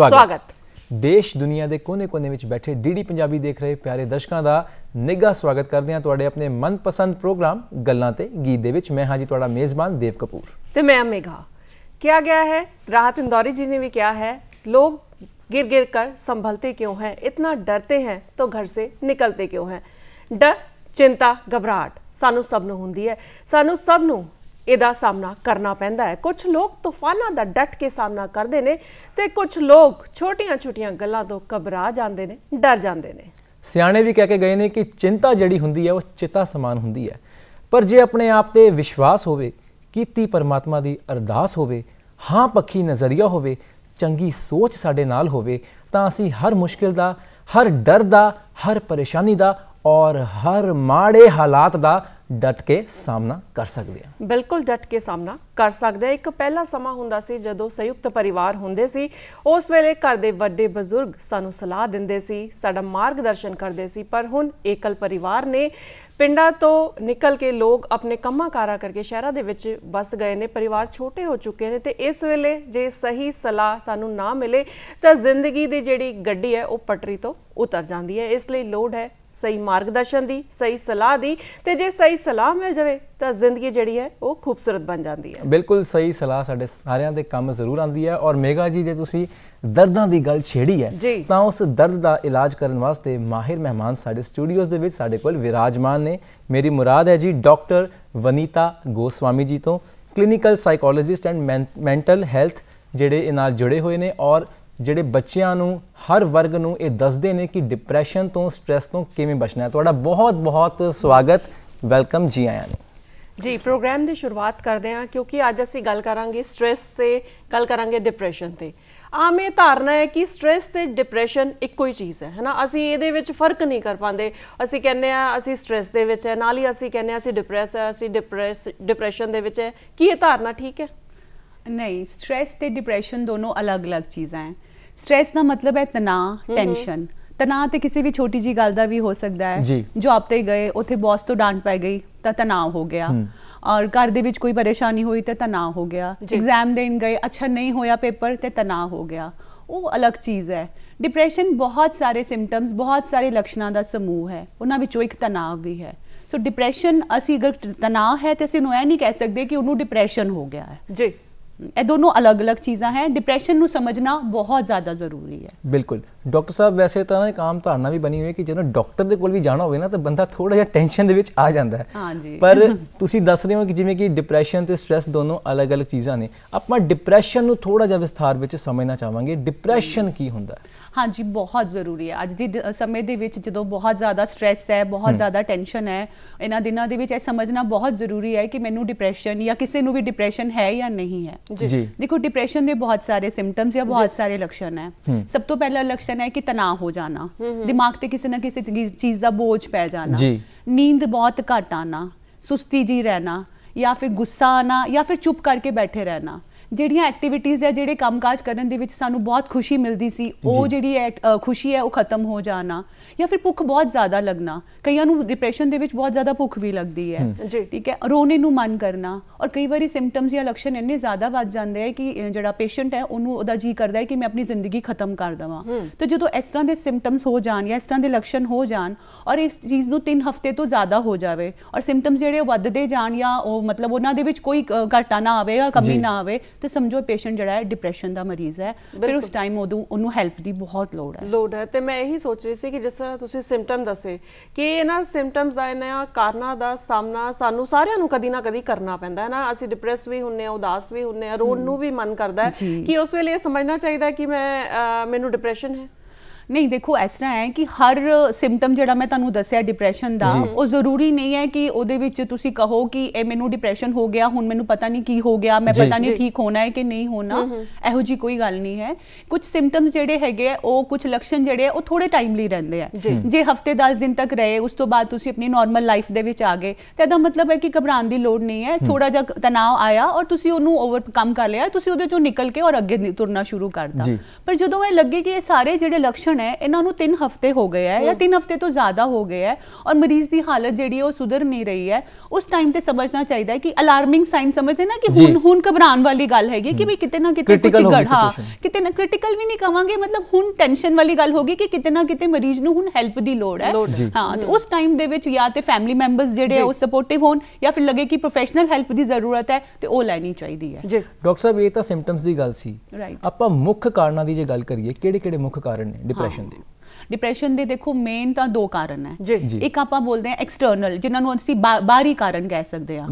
ਸਵਾਗਤ ਦੇਸ਼ ਦੁਨੀਆ ਦੇ ਕੋਨੇ-ਕੋਨੇ ਵਿੱਚ ਬੈਠੇ ਡੀਡੀ ਪੰਜਾਬੀ ਦੇਖ ਰਹੇ ਪਿਆਰੇ ਦਰਸ਼ਕਾਂ ਦਾ ਨਿੱਘਾ ਸਵਾਗਤ ਕਰਦੇ ਹਾਂ ਤੁਹਾਡੇ ਆਪਣੇ ਮਨਪਸੰਦ ਪ੍ਰੋਗਰਾਮ ਗੱਲਾਂ ਤੇ ਗੀਤ ਦੇ ਵਿੱਚ ਮੈਂ ਹਾਂ ਜੀ ਤੁਹਾਡਾ ਮੇਜ਼ਬਾਨ ਦੇਵ ਕਪੂਰ ਤੇ ਮੈਂ ਮੇਗਾ ਕਿਹਾ ਗਿਆ ਹੈ ਰਾਹਤ ਇੰਦੌਰੀ ਜੀ ਨੇ ਵੀ ਕਿਹਾ ਹੈ ਲੋਕ ਗਿਰ-ਗਿਰ ਕੇ ਸੰਭਲਤੇ ਕਿਉਂ ਹੈ ਇਤਨਾ ਡਰਤੇ ਹੈ ਤੋ ਘਰ ਸੇ ਨਿਕਲਤੇ ਕਿਉਂ ਹੈ ਡਰ ਚਿੰਤਾ ਘਬਰਾਟ ਸਾਨੂੰ ਸਭ ਨੂੰ ਹੁੰਦੀ ਹੈ ਸਾਨੂੰ ਸਭ ਨੂੰ ਇਹਦਾ ਸਾਹਮਣਾ ਕਰਨਾ ਪੈਂਦਾ ਹੈ ਕੁਝ ਲੋਕ ਤੂਫਾਨਾਂ ਦਾ ਡਟ ਕੇ ਸਾਹਮਣਾ ਕਰਦੇ ਨੇ ਤੇ ਕੁਝ ਲੋਕ ਛੋਟੀਆਂ-ਛੋਟੀਆਂ ਗੱਲਾਂ ਤੋਂ ਘਬਰਾ ਜਾਂਦੇ ਨੇ ਡਰ ਜਾਂਦੇ ਨੇ ਸਿਆਣੇ ਵੀ ਕਹਿ ਕੇ ਗਏ ਨੇ ਕਿ ਚਿੰਤਾ ਜਿਹੜੀ ਹੁੰਦੀ ਹੈ ਉਹ ਚਿਤਾ ਸਮਾਨ ਹੁੰਦੀ ਹੈ ਪਰ ਜੇ ਆਪਣੇ ਆਪ ਤੇ ਵਿਸ਼ਵਾਸ ਹੋਵੇ ਕੀਤੀ ਪਰਮਾਤਮਾ ਦੀ ਅਰਦਾਸ ਹੋਵੇ ਹਾਂ ਪੱਖੀ ਨਜ਼ਰੀਆ ਹੋਵੇ ਚੰਗੀ ਸੋਚ ਸਾਡੇ ਨਾਲ ਹੋਵੇ ਤਾਂ ਅਸੀਂ ਹਰ ਮੁਸ਼ਕਿਲ ਦਾ ਹਰ ਡਰ ਦਾ ਹਰ ਪਰੇਸ਼ਾਨੀ ਦਾ ਔਰ ਹਰ ਮਾੜੇ ਹਾਲਾਤ ਦਾ ਡਟ ਕੇ ਸਾਹਮਣਾ ਕਰ ਸਕਦੇ ਆ ਬਿਲਕੁਲ ਡਟ ਕੇ ਸਾਹਮਣਾ ਕਰ ਸਕਦਾ ਹੈ ਇੱਕ ਪਹਿਲਾ ਸਮਾਂ ਹੁੰਦਾ ਸੀ ਜਦੋਂ ਸੰਯੁਕਤ ਪਰਿਵਾਰ ਹੁੰਦੇ ਸੀ ਉਸ ਵੇਲੇ ਘਰ ਦੇ ਵੱਡੇ ਬਜ਼ੁਰਗ ਸਾਨੂੰ ਸਲਾਹ ਦਿੰਦੇ ਸੀ ਸਾਡਾ ਮਾਰਗਦਰਸ਼ਨ ਕਰਦੇ ਸੀ ਪਰ ਹੁਣ ਇਕਲ ਪਰਿਵਾਰ ਨੇ ਪਿੰਡਾਂ ਤੋਂ ਨਿਕਲ ਕੇ ਲੋਕ ਆਪਣੇ ਕੰਮਾਂ ਕਾਰਾਂ ਕਰਕੇ ਸ਼ਹਿਰਾਂ ਦੇ ਵਿੱਚ ਬਸ ਗਏ ਨੇ ਪਰਿਵਾਰ ਛੋਟੇ ਹੋ ਚੁੱਕੇ ਨੇ ਤੇ ਇਸ ਵੇਲੇ ਜੇ ਸਹੀ ਸਲਾਹ ਸਾਨੂੰ ਨਾ ਮਿਲੇ ਤਾਂ ਜ਼ਿੰਦਗੀ ਦੀ ਜਿਹੜੀ ਗੱਡੀ ਹੈ ਉਹ ਪਟਰੀ ਤੋਂ ਉਤਰ ਜਾਂਦੀ ਹੈ ਇਸ ਲਈ ਲੋੜ ਹੈ ਸਹੀ ਮਾਰਗਦਰਸ਼ਨ ਦੀ ਸਹੀ ਸਲਾਹ ਦੀ ਤੇ ਜੇ ਸਹੀ ਸਲਾਹ ਮਿਲ ਜਾਵੇ ਤਾਂ ਜ਼ਿੰਦਗੀ ਜਿਹੜੀ ਹੈ ਉਹ ਖੂਬਸੂਰਤ ਬਣ ਜਾਂਦੀ ਹੈ ਬਿਲਕੁਲ ਸਹੀ ਸਲਾਹ ਸਾਡੇ ਸਾਰਿਆਂ ਦੇ ਕੰਮ ਜ਼ਰੂਰ ਆਉਂਦੀ ਹੈ ਔਰ ਮੇਗਾ ਜੀ ਜੇ ਤੁਸੀਂ ਦਰਦਾਂ ਦੀ ਗੱਲ ਛੇੜੀ ਹੈ ਤਾਂ ਉਸ ਦਰਦ ਦਾ ਇਲਾਜ ਕਰਨ ਵਾਸਤੇ ਮਾਹਿਰ ਮਹਿਮਾਨ ਸਾਡੇ ਸਟੂਡੀਓਜ਼ ਦੇ ਵਿੱਚ ਸਾਡੇ ਕੋਲ ਵਿਰਾਜਮਾਨ ਨੇ ਮੇਰੀ ਮੁਰਾਦ ਹੈ ਜੀ ਡਾਕਟਰ ਵਨੀਤਾ ਗੋਸਵਾਮੀ ਜੀ ਤੋਂ clinical psychologist and mental health ਜਿਹੜੇ ਇਹ ਨਾਲ ਜੁੜੇ ਹੋਏ ਨੇ ਔਰ ਜਿਹੜੇ ਬੱਚਿਆਂ ਨੂੰ ਹਰ ਵਰਗ ਨੂੰ ਇਹ ਦੱਸਦੇ ਨੇ ਕਿ ਡਿਪਰੈਸ਼ਨ ਤੋਂ ਸਟ्रेस ਤੋਂ ਕਿਵੇਂ ਬਚਣਾ ਹੈ ਤੁਹਾਡਾ ਬਹੁਤ ਬਹੁਤ ਸਵਾਗਤ ਵੈਲਕਮ ਜੀ ਆਇਆਂ ਨੂੰ ਜੀ ਪ੍ਰੋਗਰਾਮ ਦੀ ਸ਼ੁਰੂਆਤ ਕਰਦੇ ਹਾਂ ਕਿਉਂਕਿ ਅੱਜ ਅਸੀਂ ਗੱਲ ਕਰਾਂਗੇ ਸਟ्रेस ਤੇ ਗੱਲ ਕਰਾਂਗੇ ਡਿਪਰੈਸ਼ਨ ਤੇ ਆਮੇ ਧਾਰਨਾ ਹੈ ਕਿ ਸਟ्रेस ਤੇ ਡਿਪਰੈਸ਼ਨ ਇੱਕੋ ਹੀ ਚੀਜ਼ ਹੈ ਹੈਨਾ ਅਸੀਂ ਇਹਦੇ ਵਿੱਚ ਫਰਕ ਨਹੀਂ ਕਰ ਪਾਉਂਦੇ ਅਸੀਂ ਕਹਿੰਦੇ ਆ ਅਸੀਂ ਸਟ्रेस ਦੇ ਵਿੱਚ ਹੈ ਨਾਲ ਹੀ ਅਸੀਂ ਕਹਿੰਦੇ ਆ ਅਸੀਂ ਡਿਪਰੈਸ ਹੈ ਅਸੀਂ ਡਿਪਰੈਸ ਡਿਪਰੈਸ਼ਨ ਦੇ ਵਿੱਚ ਹੈ ਕੀ ਇਹ ਧਾਰਨਾ ਠੀਕ ਹੈ ਨਹੀਂ ਸਟ्रेस ਤੇ ਡਿਪਰੈਸ਼ਨ ਦੋਨੋਂ ਅਲੱਗ-ਅਲੱਗ ਚੀਜ਼ਾਂ ਹੈ ਸਟ्रेस ਦਾ ਮਤਲਬ ਹੈ ਤਣਾਅ ਟੈਨਸ਼ਨ ਤਣਾਅ ਤੇ ਕਿਸੇ ਵੀ ਛੋਟੀ ਜੀ ਗੱਲ ਦਾ ਵੀ ਹੋ ਸਕਦਾ ਹੈ ਆਪ ਤੇ ਗਏ ਉੱਥੇ ਬੌਸ ਤੋਂ ਡਾਂਟ ਪੈ ਗਈ ਤਾਂ ਤਣਾਅ ਹੋ ਗਿਆ ਔਰ ਘਰ ਦੇ ਵਿੱਚ ਕੋਈ ਪਰੇਸ਼ਾਨੀ ਹੋਈ ਤੇ ਤਣਾਅ ਹੋ ਗਿਆ ਐਗਜ਼ਾਮ ਦੇਣ ਗਏ ਅੱਛਾ ਨਹੀਂ ਹੋਇਆ ਪੇਪਰ ਤੇ ਤਣਾਅ ਹੋ ਗਿਆ ਉਹ ਅਲੱਗ ਚੀਜ਼ ਹੈ ਡਿਪਰੈਸ਼ਨ ਬਹੁਤ ਸਾਰੇ ਸਿੰਪਟਮਸ ਬਹੁਤ ਸਾਰੇ ਲੱਛਣਾਂ ਦਾ ਸਮੂਹ ਹੈ ਉਹਨਾਂ ਵਿੱਚੋਂ ਇੱਕ ਤਣਾਅ ਵੀ ਹੈ ਸੋ ਡਿਪਰੈਸ਼ਨ ਅਸੀਂ ਅਗਰ ਤਣਾਅ ਹੈ ਤੇ ਅਸੀਂ ਨੂੰ ਇਹ ਨਹੀਂ ਕਹਿ ਸਕਦੇ ਕਿ ਉਹਨੂੰ ਡਿਪਰੈਸ਼ਨ ਹੋ ਗਿਆ ਹੈ ਜੀ ਇਹ ਦੋਨੋਂ ਅਲੱਗ-ਅਲੱਗ ਚੀਜ਼ਾਂ ਹੈ ਡਿਪਰੈਸ਼ਨ ਨੂੰ ਸਮਝਣਾ ਬਹੁਤ ਜ਼ਿਆਦਾ ਜ਼ਰੂਰੀ ਹੈ ਬਿਲਕੁਲ ਡਾਕਟਰ ਸਾਹਿਬ ਵੈਸੇ ਤਾਂ ਨਾ ਇੱਕ ਆਮ ਧਾਰਨਾ ਵੀ ਬਣੀ ਹੋਈ ਹੈ ਕਿ ਜਦੋਂ ਡਾਕਟਰ ਦੇ ਕੋਲ ਵੀ ਜਾਣਾ ਹੋਵੇ ਨਾ ਤਾਂ ਬੰਦਾ ਥੋੜਾ ਜਿਹਾ ਟੈਨਸ਼ਨ ਦੇ ਵਿੱਚ ਆ ਜਾਂਦਾ ਹੈ ਹਾਂਜੀ ਪਰ ਤੁਸੀਂ ਦੱਸ ਰਹੇ ਹੋ ਕਿ ਜਿਵੇਂ ਕਿ ਡਿਪਰੈਸ਼ਨ ਤੇ ਸਟ्रेस ਦੋਨੋਂ ਅਲੱਗ-ਅਲੱਗ ਚੀਜ਼ਾਂ ਨੇ ਆਪਾਂ ਡਿਪਰੈਸ਼ਨ ਨੂੰ ਥੋੜਾ ਜਿਹਾ ਵਿਸਥਾਰ ਵਿੱਚ ਸਮਝਣਾ ਚਾਹਾਂਗੇ ਡਿਪਰੈਸ਼ਨ ਕੀ ਹੁੰਦਾ ਹੈ ਹਾਂਜੀ ਬਹੁਤ ਜ਼ਰੂਰੀ ਹੈ ਅੱਜ ਦੇ ਸਮੇਂ ਦੇ ਵਿੱਚ ਜਦੋਂ ਬਹੁਤ ਜ਼ਿਆਦਾ ਸਟ्रेस ਹੈ ਬਹੁਤ ਜ਼ਿਆਦਾ ਟੈਨਸ਼ਨ ਹੈ ਇਹਨਾਂ ਦਿਨਾਂ ਦੇ ਵਿੱਚ ਇਹ ਸਮਝਣਾ ਬਹੁਤ ਜ਼ਰੂਰੀ ਹੈ ਕਿ ਮੈਨੂੰ ਡਿਪਰੈਸ਼ਨ ਜਾਂ ਕਿਸੇ ਨੂੰ ਵੀ ਡਿਪਰੈਸ਼ਨ ਹੈ ਜਾਂ ਨਹੀਂ ਹੈ ਜੀ ਦੇਖੋ ਡਿਪਰੈਸ਼ਨ ਦੇ ਬਹੁਤ ਸਾਰੇ ਸਿੰਪਟਮਸ ਜਾਂ ਬਹੁਤ ਸਾਰੇ ਲੱਛਣ ਹੈ ਸਭ ਤੋਂ ਪਹਿਲਾ ਲੱਛਣ ਹੈ ਕਿ ਤਣਾਅ ਹੋ ਜਾਣਾ ਦਿਮਾਗ ਤੇ ਕਿਸੇ ਨਾ ਕਿਸੇ ਚੀਜ਼ ਦਾ ਬੋਝ ਪੈ ਜਾਣਾ ਨੀਂਦ ਬਹੁਤ ਘਟਾਣਾ ਸੁਸਤੀ ਜੀ ਰਹਿਣਾ ਜਾਂ ਫਿਰ ਗੁੱਸਾ ਆਣਾ ਜਾਂ ਫਿਰ ਚੁੱਪ ਕਰਕੇ ਬੈਠੇ ਰਹਿਣਾ ਜਿਹੜੀਆਂ ਐਕਟੀਵਿਟੀਆਂ ਜਾਂ ਜਿਹੜੇ ਕੰਮਕਾਜ ਕਰਨ ਦੇ ਵਿੱਚ ਸਾਨੂੰ ਬਹੁਤ ਖੁਸ਼ੀ ਮਿਲਦੀ ਸੀ ਉਹ ਜਿਹੜੀ ਖੁਸ਼ੀ ਹੈ ਉਹ ਖਤਮ ਹੋ ਜਾਣਾ ਜਾਂ ਫਿਰ ਭੁੱਖ ਬਹੁਤ ਜ਼ਿਆਦਾ ਲੱਗਣਾ ਕਈਆਂ ਨੂੰ ਡਿਪਰੈਸ਼ਨ ਦੇ ਵਿੱਚ ਬਹੁਤ ਜ਼ਿਆਦਾ ਭੁੱਖ ਵੀ ਲੱਗਦੀ ਹੈ ਠੀਕ ਹੈ ਰੋਣੇ ਨੂੰ ਮਨ ਕਰਨਾ ਔਰ ਕਈ ਵਾਰੀ ਸਿੰਪਟਮਸ ਜਾਂ ਲੱਛਣ ਇੰਨੇ ਜ਼ਿਆਦਾ ਵੱਧ ਜਾਂਦੇ ਹੈ ਕਿ ਜਿਹੜਾ ਪੇਸ਼ੈਂਟ ਹੈ ਉਹਨੂੰ ਉਹਦਾ ਜੀ ਕਰਦਾ ਹੈ ਕਿ ਮੈਂ ਆਪਣੀ ਜ਼ਿੰਦਗੀ ਖਤਮ ਕਰ ਦਵਾਂ ਤੇ ਜਦੋਂ ਇਸ ਤਰ੍ਹਾਂ ਦੇ ਸਿੰਪਟਮਸ ਹੋ ਜਾਣ ਜਾਂ ਇਸ ਤਰ੍ਹਾਂ ਦੇ ਲੱਛਣ ਹੋ ਜਾਣ ਔਰ ਇਸ ਚੀਜ਼ ਨੂੰ 3 ਹਫ਼ਤੇ ਤੋਂ ਜ਼ਿਆਦਾ ਹੋ ਜਾਵੇ ਔਰ ਸਿੰਪਟਮਸ ਜਿਹੜੇ ਵੱਧਦੇ ਜਾਣ ਜਾਂ ਉਹ ਮਤਲਬ ਉਹਨਾਂ ਦੇ ਵਿੱਚ ਕੋਈ ਘਟਾ ਨਾ ਆਵੇ ਜਾਂ ਕਮੀ ਨਾ ਆਵੇ ਤੇ ਸਮਝੋ ਪੇਸ਼ੈਂਟ ਜਿਹੜਾ ਹੈ ਡਿਪਰੈਸ਼ਨ ਦਾ ਮਰੀਜ਼ ਹੈ ਫਿਰ ਉਸ ਟਾਈਮ ਉਦੋਂ ਉਹਨੂੰ ਹੈਲਪ ਦੀ ਬਹੁਤ ਲੋੜ ਹੈ ਲੋੜ ਹੈ ਤੇ ਮੈਂ ਇਹੀ ਸੋਚ ਰਹੀ ਸੀ ਕਿ ਜਿਸ ਤਰ੍ਹਾਂ ਤੁਸੀਂ ਸਿੰਪਟਮ ਦੱਸੇ ਕਿ ਇਹਨਾਂ ਸਿੰਪਟਮਸ ਦਾ ਇਹਨਾਂ ਕਾਰਨਾਂ ਦਾ ਸਾਹਮਣਾ ਸਾਨੂੰ ਸਾਰਿਆਂ ਨੂੰ ਕਦੀ ਨਾ ਕਦੀ ਕਰਨਾ ਪੈਂਦਾ ਹੈ ਨਾ ਅਸੀਂ ਡਿਪਰੈਸ ਵੀ ਹੁੰਨੇ ਆ ਉਦਾਸ ਵੀ ਹੁੰਨੇ ਆ ਰੋਣ ਨੂੰ ਵੀ ਮਨ ਕਰਦਾ ਹੈ ਕਿ ਉਸ ਵੇਲੇ ਇਹ ਸਮਝਣਾ ਚਾਹੀਦਾ ਕਿ ਮੈਂ ਮੈਨੂੰ ਡਿਪਰੈਸ਼ਨ ਹੈ ਨਹੀਂ ਦੇਖੋ ਇਸ ਤਰ੍ਹਾਂ ਹੈ ਕਿ ਹਰ ਸਿੰਪਟਮ ਜਿਹੜਾ ਮੈਂ ਤੁਹਾਨੂੰ ਦੱਸਿਆ ਡਿਪਰੈਸ਼ਨ ਦਾ ਉਹ ਜ਼ਰੂਰੀ ਨਹੀਂ ਹੈ ਕਿ ਉਹਦੇ ਵਿੱਚ ਤੁਸੀਂ ਕਹੋ ਕਿ ਇਹ ਮੈਨੂੰ ਡਿਪਰੈਸ਼ਨ ਹੋ ਗਿਆ ਹੁਣ ਮੈਨੂੰ ਪਤਾ ਨਹੀਂ ਕੀ ਹੋ ਗਿਆ ਮੈਂ ਪਤਾ ਨਹੀਂ ਠੀਕ ਹੋਣਾ ਹੈ ਕਿ ਨਹੀਂ ਹੋਣਾ ਇਹੋ ਜੀ ਕੋਈ ਗੱਲ ਨਹੀਂ ਹੈ ਕੁਝ ਸਿੰਪਟਮਸ ਜਿਹੜੇ ਹੈਗੇ ਆ ਉਹ ਕੁਝ ਲੱਛਣ ਜਿਹੜੇ ਆ ਉਹ ਥੋੜੇ ਟਾਈਮ ਲਈ ਰਹਿੰਦੇ ਆ ਜੇ ਹਫਤੇ 10 ਦਿਨ ਤੱਕ ਰਹੇ ਉਸ ਤੋਂ ਬਾਅਦ ਤੁਸੀਂ ਆਪਣੀ ਨਾਰਮਲ ਲਾਈਫ ਦੇ ਵਿੱਚ ਆ ਗਏ ਤਾਂ ਇਹਦਾ ਮਤਲਬ ਹੈ ਕਿ ਘਬਰਾਉਣ ਦੀ ਲੋੜ ਨਹੀਂ ਹੈ ਥੋੜਾ ਜਿਹਾ ਤਣਾਅ ਆਇਆ ਔਰ ਤੁਸੀਂ ਉਹਨੂੰ ਓਵਰਕਮ ਕਰ ਲਿਆ ਤੁਸੀਂ ਉਹਦੇ ਚੋਂ ਨਿਕਲ ਕੇ ਔਰ ਅੱਗੇ ਤੁਰਨਾ ਸ਼ੁਰੂ ਕਰਤਾ ਪਰ ਜਦੋਂ ਇਹ ਲੱਗੇ ਕਿ ਇਹ ਸਾਰੇ ਜਿਹੜੇ ਲੱਛਣ ਲੱਛਣ ਹੈ ਇਹਨਾਂ ਨੂੰ 3 ਹਫ਼ਤੇ ਹੋ ਗਏ ਹੈ ਜਾਂ 3 ਹਫ਼ਤੇ ਤੋਂ ਜ਼ਿਆਦਾ ਹੋ ਗਏ ਹੈ ਔਰ ਮਰੀਜ਼ ਦੀ ਹਾਲਤ ਜਿਹੜੀ ਉਹ ਸੁਧਰ ਨਹੀਂ ਰਹੀ ਹੈ ਉਸ ਟਾਈਮ ਤੇ ਸਮਝਣਾ ਚਾਹੀਦਾ ਹੈ ਕਿ ਅਲਾਰਮਿੰਗ ਸਾਈਨ ਸਮਝਦੇ ਨਾ ਕਿ ਹੁਣ ਹੁਣ ਘਬਰਾਉਣ ਵਾਲੀ ਗੱਲ ਹੈਗੀ ਕਿ ਵੀ ਕਿਤੇ ਨਾ ਕਿਤੇ ਕੁਝ ਗੜਾ ਕਿਤੇ ਨਾ ਕ੍ਰਿਟੀਕਲ ਵੀ ਨਹੀਂ ਕਵਾਂਗੇ ਮਤਲਬ ਹੁਣ ਟੈਨਸ਼ਨ ਵਾਲੀ ਗੱਲ ਹੋਗੀ ਕਿ ਕਿਤੇ ਨਾ ਕਿਤੇ ਮਰੀਜ਼ ਨੂੰ ਹੁਣ ਹੈਲਪ ਦੀ ਲੋੜ ਹੈ ਹਾਂ ਤੇ ਉਸ ਟਾਈਮ ਦੇ ਵਿੱਚ ਜਾਂ ਤੇ ਫੈਮਿਲੀ ਮੈਂਬਰਸ ਜਿਹੜੇ ਉਹ ਸਪੋਰਟਿਵ ਹੋਣ ਜਾਂ ਫਿਰ ਲੱਗੇ ਕਿ ਪ੍ਰੋਫੈਸ਼ਨਲ ਹੈਲਪ ਦੀ ਜ਼ਰੂਰਤ ਹੈ ਤੇ ਉਹ ਲੈਣੀ ਚਾਹੀਦੀ ਹੈ ਡਾਕਟਰ ਸਾਹਿਬ ਇਹ ਤਾਂ ਸਿੰਪਟਮਸ ਦੀ ਗੱਲ ਸੀ ਆਪਾਂ ਮੁੱਖ ਕਾਰਨਾਂ ਦੀ ਜੇ ਗੱਲ ਕਰੀਏ ਕਿਹੜੇ ਕਿਹੜੇ ਮੁੱਖ ਕਾਰਨ ਨੇ ਡਿਪਰੈਸ਼ਨ ਦੀ ਡਿਪਰੈਸ਼ਨ ਦੇ ਦੇਖੋ ਮੇਨ ਤਾਂ ਦੋ ਕਾਰਨ ਹੈ ਇੱਕ ਆਪਾਂ ਬੋਲਦੇ ਆ ਐਕਸਟਰਨਲ ਜਿਨ੍ਹਾਂ ਨੂੰ ਅਸੀਂ ਬਾਹਰੀ ਕਾਰਨ ਕਹਿ ਸਕਦੇ ਆ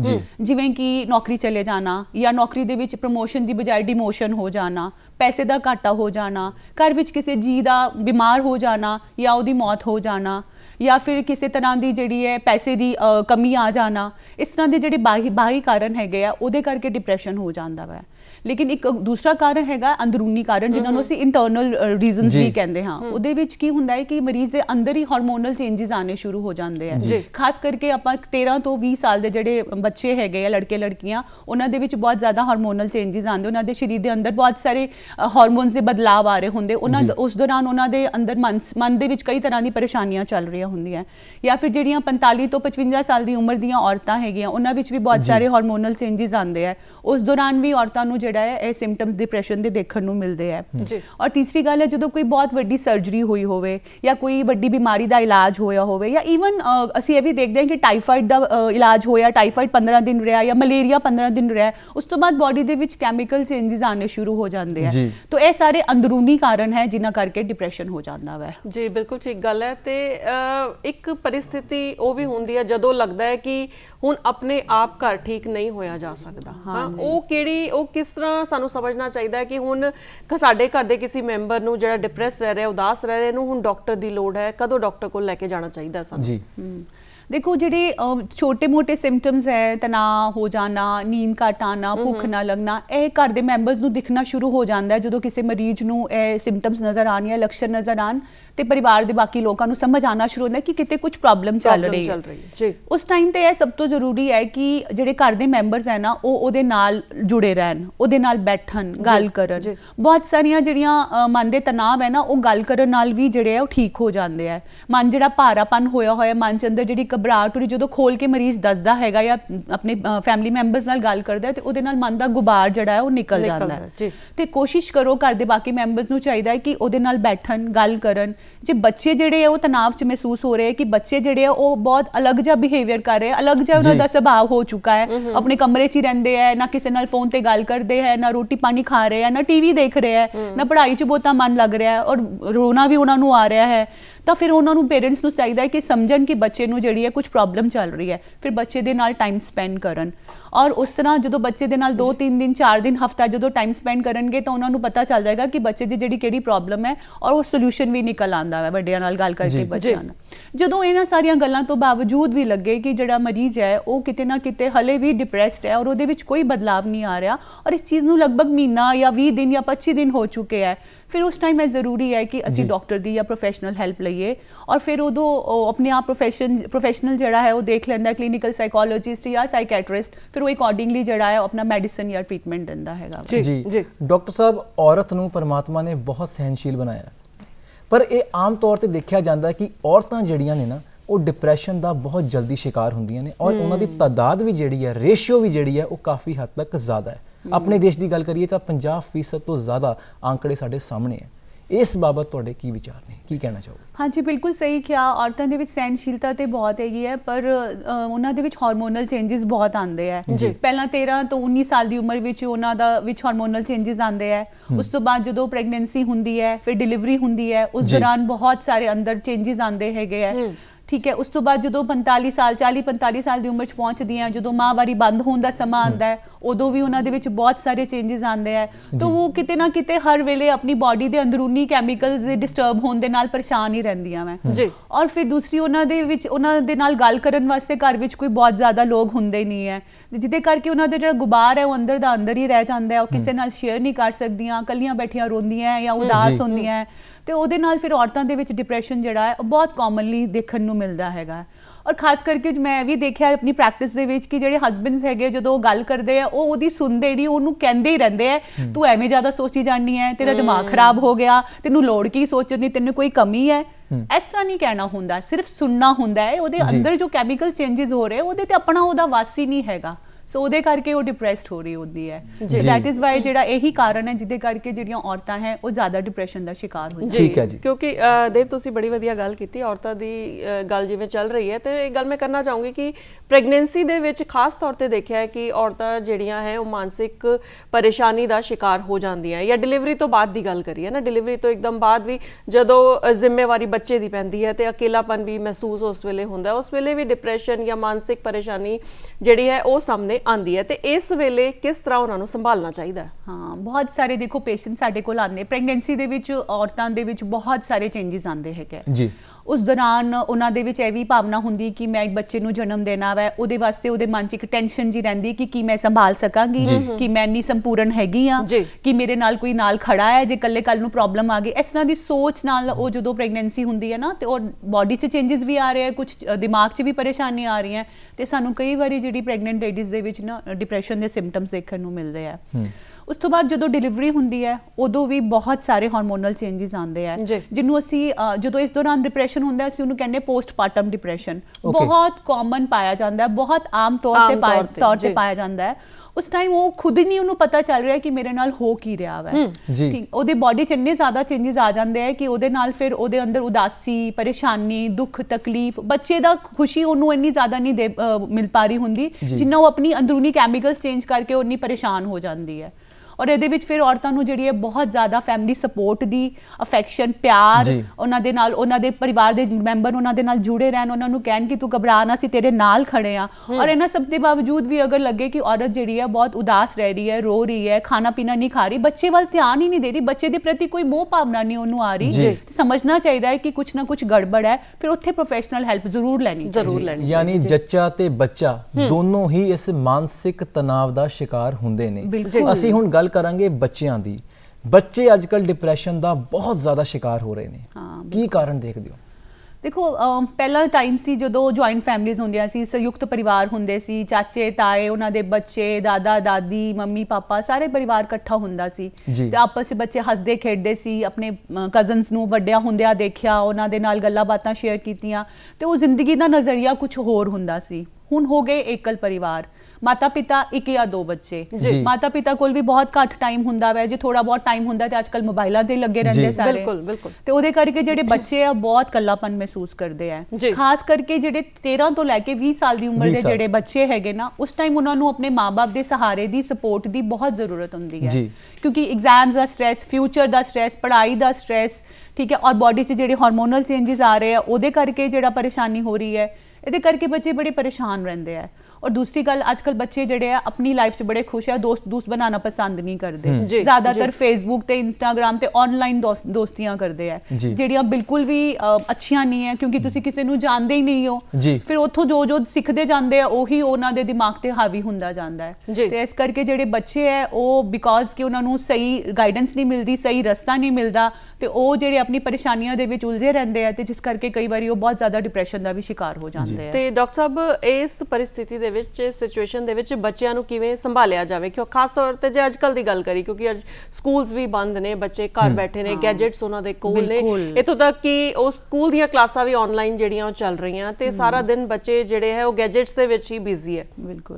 ਜਿਵੇਂ ਕਿ ਨੌਕਰੀ ਚਲੇ ਜਾਣਾ ਜਾਂ ਨੌਕਰੀ ਦੇ ਵਿੱਚ ਪ੍ਰੋਮੋਸ਼ਨ ਦੀ ਬਜਾਏ ਡਿਮੋਸ਼ਨ ਹੋ ਜਾਣਾ ਪੈਸੇ ਦਾ ਘਾਟਾ ਹੋ ਜਾਣਾ ਘਰ ਵਿੱਚ ਕਿਸੇ ਜੀ ਦਾ ਬਿਮਾਰ ਹੋ ਜਾਣਾ ਜਾਂ ਉਹਦੀ ਮੌਤ ਹੋ ਜਾਣਾ ਜਾਂ ਫਿਰ ਕਿਸੇ ਤਰ੍ਹਾਂ ਦੀ ਜਿਹੜੀ ਹੈ ਪੈਸੇ ਦੀ ਕਮੀ ਆ ਜਾਣਾ ਇਸ ਤਰ੍ਹਾਂ ਦੇ ਜਿਹੜੇ ਬਾਹੀ ਬਾਹੀ ਕਾਰਨ ਹੈਗੇ ਆ ਉਹਦੇ ਕਰਕੇ ਡਿਪਰੈਸ਼ਨ ਹੋ ਜਾਂਦਾ ਵਾ ਲੇਕਿਨ ਇੱਕ ਦੂਸਰਾ ਕਾਰਨ ਹੈਗਾ ਅੰਦਰੂਨੀ ਕਾਰਨ ਜਿਨ੍ਹਾਂ ਨੂੰ ਅਸੀਂ ਇੰਟਰਨਲ ਰੀਜ਼ਨਸ ਵੀ ਕਹਿੰਦੇ ਹਾਂ ਉਹਦੇ ਵਿੱਚ ਕੀ ਹੁੰਦਾ ਹੈ ਕਿ ਮਰੀਜ਼ ਦੇ ਅੰਦਰ ਹੀ ਹਾਰਮੋਨਲ ਚੇਂजेस ਆਨੇ ਸ਼ੁਰੂ ਹੋ ਜਾਂਦੇ ਆ ਖਾਸ ਕਰਕੇ ਆਪਾਂ 13 ਤੋਂ 20 ਸਾਲ ਦੇ ਜਿਹੜੇ ਬੱਚੇ ਹੈਗੇ ਆ ਲੜਕੇ ਲੜਕੀਆਂ ਉਹਨਾਂ ਦੇ ਵਿੱਚ ਬਹੁਤ ਜ਼ਿਆਦਾ ਹਾਰਮੋਨਲ ਚੇਂजेस ਆਉਂਦੇ ਉਹਨਾਂ ਦੇ ਸਰੀਰ ਦੇ ਅੰਦਰ ਬਹੁਤ ਸਾਰੇ ਹਾਰਮੋਨਸ ਦੇ ਬਦਲਾਅ ਆ ਰਹੇ ਹੁੰਦੇ ਉਹਨਾਂ ਉਸ ਦੌਰਾਨ ਉਹਨਾਂ ਦੇ ਅੰਦਰ ਮਨ ਦੇ ਵਿੱਚ ਕਈ ਤਰ੍ਹਾਂ ਦੀ ਪਰੇਸ਼ਾਨੀਆਂ ਚੱਲ ਰਹੀਆਂ ਹੁੰਦੀਆਂ ਜਾਂ ਫਿਰ ਜਿਹੜੀਆਂ 45 ਤੋਂ 55 ਸਾਲ ਦੀ ਉਮਰ ਦੀਆਂ ਔਰਤਾਂ ਹੈਗੀਆਂ ਉਹਨਾਂ ਵਿੱਚ ਵੀ ਬਹੁਤ ਸਾਰੇ ਹਾਰਮੋਨਲ ਚੇਂਜਸ ਆਉਂਦੇ ਆ ਉਸ ਦੌਰਾਨ ਵੀ ਔਰਤਾਂ ਨੂੰ ਜਿਹੜਾ ਹੈ ਇਹ ਸਿੰਪਟਮ ਡਿਪਰੈਸ਼ਨ ਦੇ ਦੇਖਣ ਨੂੰ ਮਿਲਦੇ ਆ ਔਰ ਤੀਸਰੀ ਗੱਲ ਹੈ ਜਦੋਂ ਕੋਈ ਬਹੁਤ ਵੱਡੀ ਸਰਜਰੀ ਹੋਈ ਹੋਵੇ ਜਾਂ ਕੋਈ ਵੱਡੀ ਬਿਮਾਰੀ ਦਾ ਇਲਾਜ ਹੋਇਆ ਹੋਵੇ ਜਾਂ ਈਵਨ ਅਸੀਂ ਇਹ ਵੀ ਦੇਖਦੇ ਹਾਂ ਕਿ ਟਾਈਫਾਇਡ ਦਾ ਇਲਾਜ ਹੋਇਆ ਟਾਈਫਾਇਡ 15 ਦਿਨ ਰਿਹਾ ਜਾਂ ਮਲੇਰੀਆ 15 ਦਿਨ ਰਿਹਾ ਉਸ ਤੋਂ ਬਾਅਦ ਬਾਡੀ ਦੇ ਵਿੱਚ ਕੈਮੀਕਲ ਚੇਂजेस ਆਨੇ ਸ਼ੁਰੂ ਹੋ ਜਾਂਦੇ ਆ ਤਾਂ ਇਹ ਸਾਰੇ ਅੰਦਰੂਨੀ ਕਾਰਨ ਹੈ ਜਿਨ੍ਹਾਂ ਕਰਕੇ ਡਿਪਰੈਸ਼ਨ ਹੋ ਜਾਂਦਾ ਵਾ ਜੀ ਬਿਲਕੁਲ ਠੀਕ ਗੱਲ ਹੈ ਤੇ ਇੱਕ ਪਰਿਸਥਿਤੀ ਉਹ ਵੀ ਹੁੰਦੀ ਹੈ ਜਦੋਂ ਲੱਗਦਾ ਹੈ ਕਿ ਹੁਣ ਆਪਣੇ ਆਪ ਘਰ ਠੀਕ ਨਹੀਂ ਹੋਇਆ ਜਾ ਸਕਦਾ ਹਾਂ ਉਹ ਕਿਹੜੀ ਉਹ ਕਿਸ ਤਰ੍ਹਾਂ ਸਾਨੂੰ ਸਮਝਣਾ ਚਾਹੀਦਾ ਹੈ ਕਿ ਹੁਣ ਸਾਡੇ ਘਰ ਦੇ ਕਿਸੇ ਮੈਂਬਰ ਨੂੰ ਜਿਹੜਾ ਡਿਪਰੈਸ ਰਹਿ ਰਿਹਾ ਉਦਾਸ ਰਹਿ ਰਿਹਾ ਨੂੰ ਹੁਣ ਡਾਕਟਰ ਦੀ ਲੋੜ ਹੈ ਕਦੋਂ ਡਾਕਟਰ ਕੋਲ ਲੈ ਕੇ ਜਾਣਾ ਚਾਹੀਦਾ ਸਾਨੂੰ ਜੀ ਦੇਖੋ ਜਿਹੜੇ ਛੋਟੇ-ਮੋਟੇ ਸਿੰਪਟਮਸ ਹੈ ਤਣਾਅ ਹੋ ਜਾਣਾ ਨੀਂਦ ਘਟਾਣਾ ਭੁੱਖ ਨਾ ਲੱਗਣਾ ਇਹ ਘਰ ਦੇ ਮੈਂਬਰਸ ਨੂੰ ਦਿਖਣਾ ਸ਼ੁਰੂ ਹੋ ਜਾਂਦਾ ਹੈ ਜਦੋਂ ਕਿਸੇ ਮਰੀਜ਼ ਨੂੰ ਇਹ ਸਿੰਪਟਮਸ ਨਜ਼ਰ ਆਣੀਆਂ ਲੱਛਣ ਨਜ਼ਰ ਆਣ ਤੇ ਪਰਿਵਾਰ ਦੇ ਬਾਕੀ ਲੋਕਾਂ ਨੂੰ ਸਮਝ ਆਣਾ ਸ਼ੁਰੂ ਹੁੰਦਾ ਕਿ ਕਿਤੇ ਕੁਝ ਪ੍ਰੋਬਲਮ ਚੱਲ ਰਹੀ ਹੈ ਜੀ ਉਸ ਟਾਈਮ ਤੇ ਇਹ ਸਭ ਤੋਂ ਜ਼ਰੂਰੀ ਹੈ ਕਿ ਜਿਹੜੇ ਘਰ ਦੇ ਮੈਂਬਰਸ ਹੈ ਨਾ ਉਹ ਉਹਦੇ ਨਾਲ ਜੁੜੇ ਰਹਿਣ ਉਹਦੇ ਨਾਲ ਬੈਠਣ ਗੱਲ ਕਰਨ ਬਹੁਤ ਸਾਰੀਆਂ ਜਿਹੜੀਆਂ ਮਨ ਦੇ ਤਣਾਅ ਹੈ ਨਾ ਉਹ ਗੱਲ ਕਰਨ ਨਾਲ ਵੀ ਜਿਹੜੇ ਆ ਉਹ ਠੀਕ ਹੋ ਜਾਂਦੇ ਆ ਮਨ ਜਿਹੜਾ ਭਾਰਾਪਨ ਹੋਇਆ ਹੋਇਆ ਮਨ ਚ ਅੰਦਰ ਜਿਹੜੀ ਘਬਰਾਹਟ ਹੋਈ ਜਦੋਂ ਖੋਲ ਕੇ ਮਰੀਜ਼ ਦੱਸਦਾ ਹੈਗਾ ਜਾਂ ਆਪਣੇ ਫੈਮਿਲੀ ਮੈਂਬਰਸ ਨਾਲ ਗੱਲ ਕਰਦਾ ਤੇ ਉਹਦੇ ਨਾਲ ਮਨ ਦਾ ਗੁਬਾਰ ਜਿਹੜਾ ਹੈ ਉਹ ਨਿਕਲ ਜਾਂਦਾ ਹੈ ਤੇ ਕੋਸ਼ਿਸ਼ ਕਰੋ ਘਰ ਦੇ ਬਾਕੀ ਮੈਂਬਰਸ ਨੂੰ ਚਾਹੀਦਾ ਹੈ ਕਿ ਉਹਦੇ ਨਾਲ ਬੈਠਣ ਗੱਲ ਕਰਨ ਜੇ ਬੱਚੇ ਜਿਹੜੇ ਆ ਉਹ ਤਣਾਅ 'ਚ ਮਹਿਸੂਸ ਹੋ ਰਹੇ ਆ ਕਿ ਬੱਚੇ ਜਿਹੜੇ ਆ ਉਹ ਬਹੁਤ ਅਲੱਗ ਜਿਹਾ ਬਿਹੇਵੀਅਰ ਕਰ ਰਹੇ ਆ ਅਲੱਗ ਜਿਹਾ ਉਹਨਾਂ ਦਾ ਸੁਭਾਅ ਹੋ ਚੁੱਕਾ ਹੈ ਆਪਣੇ ਕਮਰੇ 'ਚ ਹੀ ਰਹਿੰਦੇ ਆ ਨਾ ਕਿਸੇ ਨਾਲ ਫੋਨ ਤੇ ਗੱਲ ਕਰਦੇ ਹੈ ਨਾ ਰੋਟੀ ਪਾਣੀ ਖਾ ਰਹੇ ਆ ਨਾ ਟੀਵੀ ਦੇਖ ਰਹੇ ਆ ਨਾ ਪੜ੍ਹਾਈ 'ਚ ਬਹੁਤਾ ਮਨ ਲੱਗ ਰਿਹਾ ਔਰ ਰੋਣਾ ਵੀ ਉਹਨਾਂ ਨੂੰ ਆ ਰਿਹਾ ਹੈ ਤਾਂ ਫਿਰ ਉਹਨਾਂ ਨੂੰ ਪੇਰੈਂਟਸ ਨੂੰ ਚਾਹੀਦਾ ਹੈ ਕਿ ਸਮਝਣ ਕਿ ਬੱਚੇ ਨੂੰ ਜਿਹੜੀ ਹੈ ਕੁਝ ਪ੍ਰੋਬਲਮ ਚੱਲ ਰਹੀ ਹੈ ਫਿਰ ਬੱਚੇ ਦੇ ਨਾਲ ਟਾਈਮ ਸਪੈਂਡ ਕਰਨ ਔਰ ਉਸ ਤਰ੍ਹਾਂ ਜਦੋਂ ਬੱਚੇ ਦੇ ਨਾਲ 2-3 ਦਿਨ 4 ਦਿਨ ਹਫਤਾ ਜਦੋਂ ਟਾਈਮ ਸਪੈਂਡ ਕਰਨਗੇ ਤਾਂ ਉਹਨਾਂ ਨੂੰ ਪਤਾ ਚੱਲ ਜਾਏਗਾ ਕਿ ਬੱਚੇ ਦੀ ਜਿਹੜੀ ਕਿਹੜੀ ਪ੍ਰੋਬਲਮ ਹੈ ਔਰ ਉਹ ਸੋਲੂਸ਼ਨ ਵੀ ਨਿਕਲ ਆਂਦਾ ਹੈ ਵੱਡਿਆਂ ਨਾਲ ਗੱਲ ਕਰਕੇ ਬੱਚਿਆਂ ਨਾਲ ਜਦੋਂ ਇਹਨਾਂ ਸਾਰੀਆਂ ਗੱਲਾਂ ਤੋਂ ਬਾਵਜੂਦ ਵੀ ਲੱਗੇ ਕਿ ਜਿਹੜਾ ਮਰੀਜ਼ ਹੈ ਉਹ ਕਿਤੇ ਨਾ ਕਿਤੇ ਹਲੇ ਵੀ ਡਿਪਰੈਸਡ ਹੈ ਔਰ ਉਹਦੇ ਵਿੱਚ ਕੋਈ ਬਦਲਾਅ ਨਹੀਂ ਆ ਰਿਹਾ ਔਰ ਇਸ ਚੀਜ਼ ਨੂੰ ਲਗਭਗ ਮਹੀਨਾ ਜਾਂ 20 ਦਿਨ ਜਾਂ 25 ਦਿਨ ਹੋ ਚੁੱਕੇ ਹੈ ਫਿਰ ਉਸ ਟਾਈਮ ਐ ਜ਼ਰੂਰੀ ਹੈ ਕਿ ਅਸੀਂ ਡਾਕਟਰ ਦੀ ਜਾਂ ਪ੍ਰੋਫੈਸ਼ਨਲ ਹੈਲਪ ਲਈਏ ਔਰ ਫਿਰ ਉਦੋਂ ਆਪਣੇ ਆਪ ਪ੍ਰੋਫੈਸ਼ਨ ਪ੍ਰੋਫੈਸ਼ਨਲ ਜਿਹੜਾ ਹੈ ਉਹ ਦੇਖ ਲੈਂਦਾ ਕਲੀਨਿਕਲ ਸਾਈਕੋਲੋਜਿਸਟ ਜਾਂ ਸਾਈਕੈਟ੍ਰਿਸਟ ਫਿਰ ਉਹ ਅਕੋਰਡਿੰਗਲੀ ਜਿਹੜਾ ਹੈ ਆਪਣਾ ਮੈਡੀਸਨ ਜਾਂ ਟ੍ਰੀਟਮੈਂਟ ਦਿੰਦਾ ਹੈਗਾ ਜੀ ਜੀ ਡਾਕਟਰ ਸਾਹਿਬ ਔਰਤ ਨੂੰ ਪਰਮਾਤਮਾ ਨੇ ਬਹੁਤ ਸਹਿਨਸ਼ੀਲ ਬਣਾਇਆ ਪਰ ਇਹ ਆਮ ਤੌਰ ਤੇ ਦੇਖਿਆ ਜਾਂਦਾ ਕਿ ਔਰਤਾਂ ਜਿਹੜੀਆਂ ਨੇ ਨਾ ਉਹ ਡਿਪਰੈਸ਼ਨ ਦਾ ਬਹੁਤ ਜਲਦੀ ਸ਼ਿਕਾਰ ਹੁੰਦੀਆਂ ਨੇ ਔਰ ਉਹਨਾਂ ਦੀ ਤਾਦਾਦ ਵੀ ਜਿਹੜੀ ਹੈ ਰੇਸ਼ੀਓ ਵੀ ਜਿਹੜੀ ਹੈ ਉਹ ਕਾਫੀ ਹੱਦ ਤੱਕ ਜ਼ਿਆਦਾ ਹੈ ਆਪਣੇ ਦੇਸ਼ ਦੀ ਗੱਲ ਕਰੀਏ ਤਾਂ 50% ਤੋਂ ਜ਼ਿਆਦਾ ਅੰਕੜੇ ਸਾਡੇ ਸਾਹਮਣੇ ਹੈ ਇਸ ਬਾਬਤ ਤੁਹਾਡੇ ਕੀ ਵਿਚਾਰ ਨੇ ਕੀ ਕਹਿਣਾ ਚਾਹੋਗੇ ਹਾਂਜੀ ਬਿਲਕੁਲ ਸਹੀ ਕਿਹਾ ਔਰਤਾਂ ਦੇ ਵਿੱਚ ਸੈਂਸ਼ੀਲਤਾ ਤੇ ਬਹੁਤ ਹੈਗੀ ਹੈ ਪਰ ਉਹਨਾਂ ਦੇ ਵਿੱਚ ਹਾਰਮੋਨਲ ਚੇਂजेस ਬਹੁਤ ਆਉਂਦੇ ਆ ਪਹਿਲਾਂ 13 ਤੋਂ 19 ਸਾਲ ਦੀ ਉਮਰ ਵਿੱਚ ਉਹਨਾਂ ਦਾ ਵਿੱਚ ਹਾਰਮੋਨਲ ਚੇਂजेस ਆਉਂਦੇ ਆ ਉਸ ਤੋਂ ਬਾਅਦ ਜਦੋਂ ਪ੍ਰੈਗਨੈਂਸੀ ਹੁੰਦੀ ਹੈ ਫਿਰ ਡਿਲੀਵਰੀ ਹੁੰਦੀ ਹੈ ਉਸ ਦੌਰਾਨ ਬਹੁਤ ਸਾਰੇ ਅੰਦਰ ਚੇਂजेस ਆਉਂਦੇ ਹੈਗੇ ਆ ਠੀਕ ਹੈ ਉਸ ਤੋਂ ਬਾਅਦ ਜਦੋਂ 45 ਸਾਲ 40 45 ਸਾਲ ਦੀ ਉਮਰ 'ਚ ਪਹੁੰਚਦੀਆਂ ਜਦੋਂ ਮਾਹਵਾਰੀ ਬੰਦ ਹੋਣ ਦਾ ਸਮਾਂ ਆਉਂਦਾ ਹੈ ਉਦੋਂ ਵੀ ਉਹਨਾਂ ਦੇ ਵਿੱਚ ਬਹੁਤ ਸਾਰੇ ਚੇਂਜਸ ਆਉਂਦੇ ਆ ਤਾਂ ਉਹ ਕਿਤੇ ਨਾ ਕਿਤੇ ਹਰ ਵੇਲੇ ਆਪਣੀ ਬਾਡੀ ਦੇ ਅੰਦਰੂਨੀ ਕੈਮੀਕਲਸ ਦੇ ਡਿਸਟਰਬ ਹੋਣ ਦੇ ਨਾਲ ਪਰੇਸ਼ਾਨ ਹੀ ਰਹਿੰਦੀਆਂ ਮੈਂ ਜੀ ਔਰ ਫਿਰ ਦੂਸਰੀ ਉਹਨਾਂ ਦੇ ਵਿੱਚ ਉਹਨਾਂ ਦੇ ਨਾਲ ਗੱਲ ਕਰਨ ਵਾਸਤੇ ਘਰ ਵਿੱਚ ਕੋਈ ਬਹੁਤ ਜ਼ਿਆਦਾ ਲੋਕ ਹੁੰਦੇ ਨਹੀਂ ਹੈ ਜਿਹਦੇ ਕਰਕੇ ਉਹਨਾਂ ਦਾ ਜਿਹੜਾ ਗੁਬਾਰ ਹੈ ਉਹ ਅੰਦਰ ਦਾ ਅੰਦਰ ਹੀ ਰਹਿ ਜਾਂਦਾ ਹੈ ਉਹ ਕਿਸੇ ਨਾਲ ਸ਼ੇਅਰ ਨਹੀਂ ਕਰ ਸਕਦੀਆਂ ਕੱਲੀਆਂ ਬੈਠੀਆਂ ਰੋਂਦੀਆਂ ਜਾਂ ਉਦਾਸ ਹੁੰਦੀਆਂ ਤੇ ਉਹਦੇ ਨਾਲ ਫਿਰ ਔਰਤਾਂ ਦੇ ਵਿੱਚ ਡਿਪਰੈਸ਼ਨ ਜਿਹੜਾ ਹੈ ਉਹ ਬਹੁਤ ਕਾਮਨਲੀ ਦੇਖਣ ਨੂੰ ਮਿਲਦਾ ਹੈਗਾ ਔਰ ਖਾਸ ਕਰਕੇ ਮੈਂ ਵੀ ਦੇਖਿਆ ਆਪਣੀ ਪ੍ਰੈਕਟਿਸ ਦੇ ਵਿੱਚ ਕਿ ਜਿਹੜੇ ਹਸਬੰਡਸ ਹੈਗੇ ਜਦੋਂ ਉਹ ਗੱਲ ਕਰਦੇ ਆ ਉਹ ਉਹਦੀ ਸੁਣਦੇ ਨਹੀਂ ਉਹਨੂੰ ਕਹਿੰਦੇ ਹੀ ਰਹਿੰਦੇ ਆ ਤੂੰ ਐਵੇਂ ਜ਼ਿਆਦਾ ਸੋਚੀ ਜਾਣੀ ਹੈ ਤੇਰਾ ਦਿਮਾਗ ਖਰਾਬ ਹੋ ਗਿਆ ਤੈਨੂੰ ਲੋੜ ਕੀ ਸੋਚਣੀ ਤੈਨੂੰ ਕੋਈ ਕਮੀ ਹੈ ਇਸ ਤਰ੍ਹਾਂ ਨਹੀਂ ਕਹਿਣਾ ਹੁੰਦਾ ਸਿਰਫ ਸੁਣਨਾ ਹੁੰਦਾ ਹੈ ਉਹਦੇ ਅੰਦਰ ਜੋ ਕੈਮੀਕਲ ਚੇਂजेस ਹੋ ਰਹੇ ਉਹਦੇ ਤੇ ਆਪਣਾ ਉਹਦਾ ਵਾਸੀ ਨਹੀਂ ਹੈਗਾ ਸੋ ਉਹਦੇ ਕਰਕੇ ਉਹ ਡਿਪਰੈਸਡ ਹੋ ਰਹੀ ਹੁੰਦੀ ਹੈ ਦੈਟ ਇਜ਼ ਵਾਈ ਜਿਹੜਾ ਇਹੀ ਕਾਰਨ ਹੈ ਜਿਹਦੇ ਕਰਕੇ ਜਿਹੜੀਆਂ ਔਰਤਾਂ ਹੈ ਉਹ ਜ਼ਿਆਦਾ ਡਿਪਰੈਸ਼ਨ ਦਾ ਸ਼ਿਕਾਰ ਹੋ ਜਾਂਦੀ ਠੀਕ ਹੈ ਜੀ ਕਿਉਂਕਿ ਦੇਵ ਤੁਸੀਂ ਬੜੀ ਵਧੀਆ ਗੱਲ ਕੀਤੀ ਔਰਤਾਂ ਦੀ ਗੱਲ ਜਿਵੇਂ ਚੱਲ ਰਹੀ ਹੈ ਤੇ ਇਹ ਗੱਲ ਮੈਂ ਕਰਨਾ ਚਾਹੂੰਗੀ ਕਿ ਪ੍ਰੈਗਨੈਂਸੀ ਦੇ ਵਿੱਚ ਖਾਸ ਤੌਰ ਤੇ ਦੇਖਿਆ ਹੈ ਕਿ ਔਰਤਾਂ ਜਿਹੜੀਆਂ ਹੈ ਉਹ ਮਾਨਸਿਕ ਪਰੇਸ਼ਾਨੀ ਦਾ ਸ਼ਿਕਾਰ ਹੋ ਜਾਂਦੀਆਂ ਜਾਂ ਡਿਲੀਵਰੀ ਤੋਂ ਬਾਅਦ ਦੀ ਗੱਲ ਕਰੀਏ ਨਾ ਡਿਲੀਵਰੀ ਤੋਂ ਇੱਕਦਮ ਬਾਅਦ ਵੀ ਜਦੋਂ ਜ਼ਿੰਮੇਵਾਰੀ ਬੱਚੇ ਦੀ ਪੈਂਦੀ ਹੈ ਤੇ ਅਕੇਲਾਪਨ ਵੀ ਮਹਿਸੂਸ ਉਸ ਵੇਲੇ ਹੁੰਦਾ ਉਸ ਵੇਲੇ ਵੀ ਡਿਪਰੈਸ਼ਨ ਜਾਂ ਮਾਨਸਿਕ ਪਰੇਸ਼ਾਨੀ ਜਿਹੜੀ ਹੈ ਉਹ ਸਾਹਮਣੇ ਆਂਦੀ ਹੈ ਤੇ ਇਸ ਵੇਲੇ ਕਿਸ ਤਰ੍ਹਾਂ ਉਹਨਾਂ ਨੂੰ ਸੰਭਾਲਣਾ ਚਾਹੀਦਾ ਹੈ ਹਾਂ ਬਹੁਤ ਸਾਰੇ ਦੇਖੋ ਪੇਸ਼ੈਂਟ ਸਾਡੇ ਕੋਲ ਆਉਂਦੇ ਪ੍ਰੈਗਨੈਂਸੀ ਦੇ ਵਿੱਚ ਔਰਤਾਂ ਦੇ ਵਿੱਚ ਬਹੁਤ ਸਾਰੇ ਚੇਂਜਸ ਆਉਂਦੇ ਹੈਗੇ ਜੀ ਉਸ ਦੌਰਾਨ ਉਹਨਾਂ ਦੇ ਵਿੱਚ ਇਹ ਵੀ ਭਾਵਨਾ ਹੁੰਦੀ ਕਿ ਮੈਂ ਇੱਕ ਬੱਚੇ ਨੂੰ ਜਨਮ ਦੇਣਾ ਵੈ ਉਹਦੇ ਵਾਸਤੇ ਉਹਦੇ ਮਨ 'ਚ ਇੱਕ ਟੈਨਸ਼ਨ ਜੀ ਰਹਿੰਦੀ ਕਿ ਕੀ ਮੈਂ ਸੰਭਾਲ ਸਕਾਂਗੀ ਕਿ ਮੈਂ ਨਹੀਂ ਸੰਪੂਰਨ ਹੈਗੀ ਆ ਕਿ ਮੇਰੇ ਨਾਲ ਕੋਈ ਨਾਲ ਖੜਾ ਹੈ ਜੇ ਕੱਲੇ ਕੱਲ ਨੂੰ ਪ੍ਰੋਬਲਮ ਆ ਗਈ ਇਸ ਤਰ੍ਹਾਂ ਦੀ ਸੋਚ ਨਾਲ ਉਹ ਜਦੋਂ ਪ੍ਰੈਗਨੈਂਸੀ ਹੁੰਦੀ ਹੈ ਨਾ ਤੇ ਉਹ ਬਾਡੀ 'ਚ ਚੇਂजेस ਵੀ ਆ ਰਹੇ ਆ ਕੁਝ ਦਿਮਾਗ 'ਚ ਵੀ ਪਰੇਸ਼ਾਨੀ ਆ ਰਹੀ ਹੈ ਤੇ ਸਾਨੂੰ ਕਈ ਵਾਰੀ ਜਿਹੜੀ ਪ੍ਰੈਗਨੈਂਟ ਲੇਡੀਜ਼ ਦੇ ਵਿੱਚ ਨਾ ਡਿਪਰੈਸ਼ਨ ਦੇ ਸਿੰਪਟਮਸ ਦੇਖਣ ਨੂੰ ਮਿਲਦੇ ਆ ਉਸ ਤੋਂ ਬਾਅਦ ਜਦੋਂ ਡਿਲੀਵਰੀ ਹੁੰਦੀ ਹੈ ਉਦੋਂ ਵੀ ਬਹੁਤ ਸਾਰੇ ਹਾਰਮੋਨਲ ਚੇਂਜਸ ਆਉਂਦੇ ਆ ਜਿਹਨੂੰ ਅਸੀਂ ਜਦੋਂ ਇਸ ਦੌਰਾਨ ਡਿਪਰੈਸ਼ਨ ਹੁੰਦਾ ਅਸੀਂ ਉਹਨੂੰ ਕਹਿੰਦੇ ਪੋਸਟਪਾਰਟਮ ਡਿਪਰੈਸ਼ਨ ਬਹੁਤ ਕਾਮਨ ਪਾਇਆ ਜਾਂਦਾ ਹੈ ਬਹੁਤ ਆਮ ਤੌਰ ਤੇ ਪਾਇਆ ਤੌਰ ਤੇ ਪਾਇਆ ਜਾਂਦਾ ਹੈ ਉਸ ਟਾਈਮ ਉਹ ਖੁਦ ਹੀ ਨਹੀਂ ਉਹਨੂੰ ਪਤਾ ਚੱਲ ਰਿਹਾ ਕਿ ਮੇਰੇ ਨਾਲ ਹੋ ਕੀ ਰਿਹਾ ਵਾ ਠੀਕ ਉਹਦੇ ਬਾਡੀ 'ਚ ਇੰਨੇ ਜ਼ਿਆਦਾ ਚੇਂਜਸ ਆ ਜਾਂਦੇ ਆ ਕਿ ਉਹਦੇ ਨਾਲ ਫਿਰ ਉਹਦੇ ਅੰਦਰ ਉਦਾਸੀ ਪਰੇਸ਼ਾਨੀ ਦੁੱਖ ਤਕਲੀਫ ਬੱਚੇ ਦਾ ਖੁਸ਼ੀ ਉਹਨੂੰ ਇੰਨੀ ਜ਼ਿਆਦਾ ਨਹੀਂ ਮਿਲ ਪਾ ਰਹੀ ਹੁੰਦੀ ਜਿੰਨਾ ਉਹ ਆਪਣੀ ਅੰਦਰੂਨੀ ਕੈਮੀਕਲਸ ਚੇਂਜ ਕਰਕੇ ਨਹੀਂ ਪਰੇਸ਼ਾਨ ਹੋ ਜਾਂਦੀ ਹੈ ਔਰ ਇਹਦੇ ਵਿੱਚ ਫਿਰ ਔਰਤਾਂ ਨੂੰ ਜਿਹੜੀ ਹੈ ਬਹੁਤ ਜ਼ਿਆਦਾ ਫੈਮਿਲੀ ਸਪੋਰਟ ਦੀ ਅਫੈਕਸ਼ਨ ਪਿਆਰ ਉਹਨਾਂ ਦੇ ਨਾਲ ਉਹਨਾਂ ਦੇ ਪਰਿਵਾਰ ਦੇ ਮੈਂਬਰ ਉਹਨਾਂ ਦੇ ਨਾਲ ਜੁੜੇ ਰਹਿਣ ਉਹਨਾਂ ਨੂੰ ਕਹਿਣ ਕਿ ਤੂੰ ਘਬਰਾ ਨਾ ਸੀ ਤੇਰੇ ਨਾਲ ਖੜੇ ਆ ਔਰ ਇਹਨਾਂ ਸਭ ਦੇ ਬਾਵਜੂਦ ਵੀ ਅਗਰ ਲੱਗੇ ਕਿ ਔਰਤ ਜਿਹੜੀ ਹੈ ਬਹੁਤ ਉਦਾਸ ਰਹਿ ਰਹੀ ਹੈ ਰੋ ਰਹੀ ਹੈ ਖਾਣਾ ਪੀਣਾ ਨਹੀਂ ਖਾ ਰਹੀ ਬੱਚੇ ਵੱਲ ਧਿਆਨ ਹੀ ਨਹੀਂ ਦੇ ਰਹੀ ਬੱਚੇ ਦੇ ਪ੍ਰਤੀ ਕੋਈ ਮੋਹ ਭਾਵਨਾ ਨਹੀਂ ਉਹਨੂੰ ਆ ਰਹੀ ਸਮਝਣਾ ਚਾਹੀਦਾ ਹੈ ਕਿ ਕੁਝ ਨਾ ਕੁਝ ਗੜਬੜ ਹੈ ਫਿਰ ਉੱਥੇ ਪ੍ਰੋਫੈਸ਼ਨਲ ਹੈਲਪ ਜ਼ਰੂਰ ਲੈਣੀ ਜ਼ਰੂਰ ਲੈਣੀ ਯਾਨੀ ਜੱਚਾ ਤੇ ਬੱਚਾ ਦੋਨੋਂ ਹੀ ਇਸ ਮਾਨਸਿਕ ਤਣਾਅ ਦਾ ਸ਼ਿਕਾਰ ਹੁੰਦੇ ਨੇ ਅਸੀਂ ਹੁਣ ਗੱਲ ਕਰਾਂਗੇ ਬੱਚਿਆਂ ਦੀ ਬੱਚੇ ਅੱਜਕੱਲ ਡਿਪਰੈਸ਼ਨ ਦਾ ਬਹੁਤ ਜ਼ਿਆਦਾ ਸ਼ਿਕਾਰ ਹੋ ਰਹੇ ਨੇ ਕੀ ਕਾਰਨ ਦੇਖਦੇ ਹੋ ਦੇਖੋ ਪਹਿਲਾ ਟਾਈਮ ਸੀ ਜਦੋਂ ਜੁਆਇੰਟ ਫੈਮਲੀਆਂ ਹੁੰਦੀਆਂ ਸੀ ਸੰਯੁਕਤ ਪਰਿਵਾਰ ਹੁੰਦੇ ਸੀ ਚਾਚੇ ਤਾਏ ਉਹਨਾਂ ਦੇ ਬੱਚੇ ਦਾਦਾ ਦਾਦੀ ਮੰਮੀ ਪਾਪਾ ਸਾਰੇ ਪਰਿਵਾਰ ਇਕੱਠਾ ਹੁੰਦਾ ਸੀ ਤੇ ਆਪਸ ਵਿੱਚ ਬੱਚੇ ਹੱਸਦੇ ਖੇਡਦੇ ਸੀ ਆਪਣੇ ਕਜ਼ਨਸ ਨੂੰ ਵੱਡਿਆ ਹੁੰਦਿਆਂ ਦੇਖਿਆ ਉਹਨਾਂ ਦੇ ਨਾਲ ਗੱਲਾਂ ਬਾਤਾਂ ਸ਼ੇਅਰ ਕੀਤੀਆਂ ਤੇ ਉਹ ਜ਼ਿੰਦਗੀ ਦਾ ਨਜ਼ਰੀਆ ਕੁਝ ਹੋਰ ਹੁੰਦਾ ਸੀ ਹੁਣ ਹੋ ਗਏ ਏਕਲ ਪਰਿਵਾਰ ਮਾਤਾ ਪਿਤਾ ਇੱਕ ਜਾਂ ਦੋ ਬੱਚੇ ਮਾਤਾ ਪਿਤਾ ਕੋਲ ਵੀ ਬਹੁਤ ਘੱਟ ਟਾਈਮ ਹੁੰਦਾ ਵੈ ਜੇ ਥੋੜਾ ਬਹੁਤ ਟਾਈਮ ਹੁੰਦਾ ਤੇ ਅੱਜਕੱਲ ਮੋਬਾਈਲਾਂ ਤੇ ਲੱਗੇ ਰਹਿੰਦੇ ਸਾਰੇ ਬਿਲਕੁਲ ਬਿਲਕੁਲ ਤੇ ਉਹਦੇ ਕਰਕੇ ਜਿਹੜੇ ਬੱਚੇ ਆ ਬਹੁਤ ਕੱਲਾਪਨ ਮਹਿਸੂਸ ਕਰਦੇ ਆ ਖਾਸ ਕਰਕੇ ਜਿਹੜੇ 13 ਤੋਂ ਲੈ ਕੇ 20 ਸਾਲ ਦੀ ਉਮਰ ਦੇ ਜਿਹੜੇ ਬੱਚੇ ਹੈਗੇ ਨਾ ਉਸ ਟਾਈਮ ਉਹਨਾਂ ਨੂੰ ਆਪਣੇ ਮਾਪੇ ਦੇ ਸਹਾਰੇ ਦੀ ਸਪੋਰਟ ਦੀ ਬਹੁਤ ਜ਼ਰੂਰਤ ਹੁੰਦੀ ਹੈ ਕਿਉਂਕਿ ਐਗਜ਼ਾਮਸ ਦਾ ਸਟ्रेस ਫਿਊਚਰ ਦਾ ਸਟ्रेस ਪੜ੍ਹਾਈ ਦਾ ਸਟ्रेस ਠੀਕ ਹੈ ਔਰ ਬਾਡੀ 'ਚ ਜਿਹੜੇ ਹਾਰਮੋਨਲ ਚੇਂਜਸ ਆ ਰਹੇ ਆ ਉਹਦੇ ਕਰਕੇ ਜਿਹੜਾ ਪਰੇਸ਼ਾਨੀ ਹੋ ਰਹੀ ਹੈ ਇਹਦੇ ਕਰਕੇ ਬੱਚੇ ਬੜੇ ਪਰੇਸ਼ਾਨ ਰਹਿੰਦੇ ਆ ਔਰ ਦੂਸਰੀ ਗੱਲ ਅੱਜਕੱਲ ਬੱਚੇ ਜਿਹੜੇ ਆ ਆਪਣੀ ਲਾਈਫ 'ਚ ਬੜੇ ਖੁਸ਼ ਆ ਦੋਸਤ ਦੋਸਤ ਬਣਾਉਣਾ ਪਸੰਦ ਨਹੀਂ ਕਰਦੇ ਜ਼ਿਆਦਾਤਰ ਫੇਸਬੁੱਕ ਤੇ ਇੰਸਟਾਗ੍ਰam ਤੇ ਆਨਲਾਈਨ ਦੋਸਤੀਆਂ ਕਰਦੇ ਆ ਜਿਹੜੀਆਂ ਬਿਲਕੁਲ ਵੀ ਅੱਛੀਆਂ ਨਹੀਂ ਆ ਕਿਉਂਕਿ ਤੁਸੀਂ ਕਿਸੇ ਨੂੰ ਜਾਣਦੇ ਹੀ ਨਹੀਂ ਹੋ ਫਿਰ ਉੱਥੋਂ ਜੋ ਜੋ ਸਿੱਖਦੇ ਜਾਂਦੇ ਆ ਉਹੀ ਉਹਨਾਂ ਦੇ ਦਿਮਾਗ ਤੇ ਹਾਵੀ ਹੁੰਦਾ ਜਾਂਦਾ ਹੈ ਤੇ ਇਸ ਕਰਕੇ ਜਿਹੜੇ ਬੱਚੇ ਆ ਉਹ ਬਿਕੋਜ਼ ਕਿ ਉਹਨਾਂ ਨੂੰ ਸਹੀ ਗਾਈਡੈਂਸ ਨਹੀਂ ਮਿਲਦੀ ਸਹੀ ਰਸਤਾ ਨਹੀਂ ਮਿਲਦਾ ਤੇ ਉਹ ਜਿਹੜੇ ਆਪਣੀ ਪਰੇਸ਼ਾਨੀਆਂ ਦੇ ਵਿੱਚ ਉਲਝੇ ਰਹਿੰਦੇ ਆ ਤੇ ਜਿਸ ਕਰਕੇ ਕਈ ਵਾਰੀ ਉਹ ਬਹੁਤ ਜ਼ਿਆਦਾ ਡਿਪਰੈਸ਼ਨ ਦਾ ਵੀ ਸ਼ਿਕਾਰ ਹੋ ਜਾਂਦੇ ਆ ਤੇ ਡਾਕਟਰ ਸਾਹਿਬ ਇਸ ਪਰਿਸਥਿਤੀ ਦੇ ਦੇ ਵਿੱਚ ਸਿਚੁਏਸ਼ਨ ਦੇ ਵਿੱਚ ਬੱਚਿਆਂ ਨੂੰ ਕਿਵੇਂ ਸੰਭਾਲਿਆ ਜਾਵੇ ਕਿਉਂ ਖਾਸ ਤੌਰ ਤੇ ਜੇ ਅੱਜਕੱਲ ਦੀ ਗੱਲ ਕਰੀ ਕਿਉਂਕਿ ਅੱਜ ਸਕੂਲਸ ਵੀ ਬੰਦ ਨੇ ਬੱਚੇ ਘਰ ਬੈਠੇ ਨੇ ਗੈਜਟਸ ਉਹਨਾਂ ਦੇ ਕੋਲ ਨੇ ਇਤੋਂ ਤੱਕ ਕਿ ਉਹ ਸਕੂਲ ਦੀਆਂ ਕਲਾਸਾਂ ਵੀ ਆਨਲਾਈਨ ਜਿਹੜੀਆਂ ਉਹ ਚੱਲ ਰਹੀਆਂ ਤੇ ਸਾਰਾ ਦਿਨ ਬੱਚੇ ਜਿਹੜੇ ਹੈ ਉਹ ਗੈਜਟਸ ਦੇ ਵਿੱਚ ਹੀ ਬਿਜ਼ੀ ਹੈ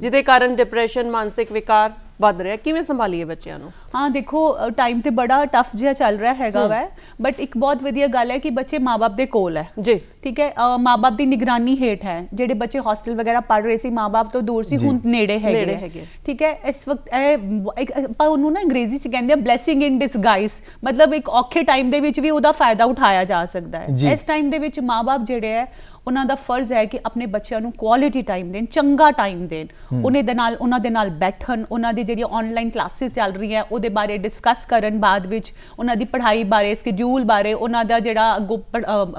ਜਿਹਦੇ ਕਾਰਨ ਡਿਪਰੈਸ਼ਨ ਮਾਨਸਿਕ ਵਿਕਾਰ ਵੱਧ ਰਿਹਾ ਕਿਵੇਂ ਸੰਭਾਲੀਏ ਬੱਚਿਆਂ ਨੂੰ ਹਾਂ ਦੇਖੋ ਟਾਈਮ ਤੇ ਬੜਾ ਟਫ ਜਿਹਾ ਚੱਲ ਰਿਹਾ ਹੈਗਾ ਵੈ ਬਟ ਇੱਕ ਬਹੁਤ ਵਧੀਆ ਗੱਲ ਹੈ ਕਿ ਬੱਚੇ ਮਾਪੇ ਦੇ ਕੋਲ ਹੈ ਜੀ ਠੀਕ ਹੈ ਮਾਪੇ ਦੀ ਨਿਗਰਾਨੀ ਹੇਠ ਹੈ ਜਿਹੜੇ ਬੱਚੇ ਹੌਸਟਲ ਵਗੈਰਾ ਪੜ ਰਹੇ ਸੀ ਮਾਪੇ ਤੋਂ ਦੂਰ ਸੀ ਹੁਣ ਨੇੜੇ ਹੈਗੇ ਠੀਕ ਹੈ ਇਸ ਵਕਤ ਇਹ ਆਪਾਂ ਉਹਨੂੰ ਨਾ ਅੰਗਰੇਜ਼ੀ ਚ ਕਹਿੰਦੇ ਆ ਬਲੇਸਿੰਗ ਇਨ ਡਿਸਗਾਈਸ ਮਤਲਬ ਇੱਕ ਔਖੇ ਟਾਈਮ ਦੇ ਵਿੱਚ ਵੀ ਉਹਦਾ ਫਾਇਦਾ ਉਠਾਇਆ ਜਾ ਸਕਦਾ ਹੈ ਇਸ ਟਾਈਮ ਦੇ ਵਿੱਚ ਮਾਪੇ ਜਿਹੜੇ ਹੈ ਉਹਨਾਂ ਦਾ ਫਰਜ਼ ਹੈ ਕਿ ਆਪਣੇ ਬੱਚਿਆਂ ਨੂੰ ਕੁਆਲਿਟੀ ਟਾਈਮ ਦੇਣ ਚੰਗਾ ਟਾਈਮ ਦੇਣ ਉਹਨੇ ਦੇ ਨਾਲ ਉਹਨਾਂ ਦੇ ਨਾਲ ਬੈਠਣ ਉਹਨਾਂ ਦੀ ਜਿਹੜੀ ਆਨਲਾਈਨ ਕਲਾਸਿਸ ਚੱਲ ਰਹੀਆਂ ਉਹਦੇ ਬਾਰੇ ਡਿਸਕਸ ਕਰਨ ਬਾਅਦ ਵਿੱਚ ਉਹਨਾਂ ਦੀ ਪੜ੍ਹਾਈ ਬਾਰੇ ਸਕੇਡਿਊਲ ਬਾਰੇ ਉਹਨਾਂ ਦਾ ਜਿਹੜਾ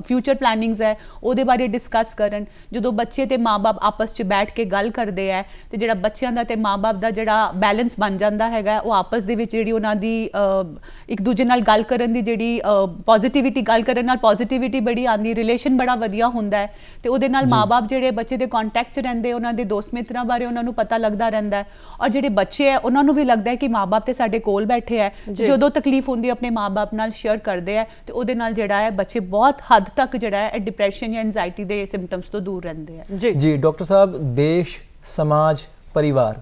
ਫਿਊਚਰ ਪਲੈਨਿੰਗਸ ਹੈ ਉਹਦੇ ਬਾਰੇ ਡਿਸਕਸ ਕਰਨ ਜਦੋਂ ਬੱਚੇ ਤੇ ਮਾਪੇ ਆਪਸ 'ਚ ਬੈਠ ਕੇ ਗੱਲ ਕਰਦੇ ਆ ਤੇ ਜਿਹੜਾ ਬੱਚਿਆਂ ਦਾ ਤੇ ਮਾਪੇ ਦਾ ਜਿਹੜਾ ਬੈਲੈਂਸ ਬਣ ਜਾਂਦਾ ਹੈਗਾ ਉਹ ਆਪਸ ਦੇ ਵਿੱਚ ਜਿਹੜੀ ਉਹਨਾਂ ਦੀ ਇੱਕ ਦੂਜੇ ਨਾਲ ਗੱਲ ਕਰਨ ਦੀ ਜਿਹੜੀ ਪੋਜ਼ਿਟਿਵਿਟੀ ਗੱਲ ਕਰਨ ਨਾਲ ਪੋਜ਼ਿਟਿਵਿਟੀ ਬੜੀ ਆਂਦੀ ਰਿਲੇਸ਼ਨ ਬੜਾ ਵਧੀਆ ਹੁੰਦਾ ਹੈ ਤੇ ਉਹਦੇ ਨਾਲ ਮਾਪੇ ਜਿਹੜੇ ਬੱਚੇ ਦੇ ਕੰਟੈਕਟ 'ਚ ਰਹਿੰਦੇ ਉਹਨਾਂ ਦੇ ਦੋਸਤ ਮਿੱਤਰਾਂ ਬਾਰੇ ਉਹਨਾਂ ਨੂੰ ਪਤਾ ਲੱਗਦਾ ਰਹਿੰਦਾ ਹੈ ਔਰ ਜਿਹੜੇ ਬੱਚੇ ਹੈ ਉਹਨਾਂ ਨੂੰ ਵੀ ਲੱਗਦਾ ਹੈ ਕਿ ਮਾਪੇ ਤੇ ਸਾਡੇ ਕੋਲ ਬੈਠੇ ਹੈ ਜਦੋਂ ਤਕਲੀਫ ਹੁੰਦੀ ਹੈ ਆਪਣੇ ਮਾਪੇ ਨਾਲ ਸ਼ੇਅਰ ਕਰਦੇ ਹੈ ਤੇ ਉਹਦੇ ਨਾਲ ਜਿਹੜਾ ਹੈ ਬੱਚੇ ਬਹੁਤ ਹੱਦ ਤੱਕ ਜਿਹੜਾ ਹੈ ਡਿਪਰੈਸ਼ਨ ਜਾਂ ਐਂਜ਼ਾਇਟੀ ਦੇ ਸਿੰਪਟਮਸ ਤੋਂ ਦੂਰ ਰਹਿੰਦੇ ਹੈ ਜੀ ਜੀ ਡਾਕਟਰ ਸਾਹਿਬ ਦੇਸ਼ ਸਮਾਜ ਪਰਿਵਾਰ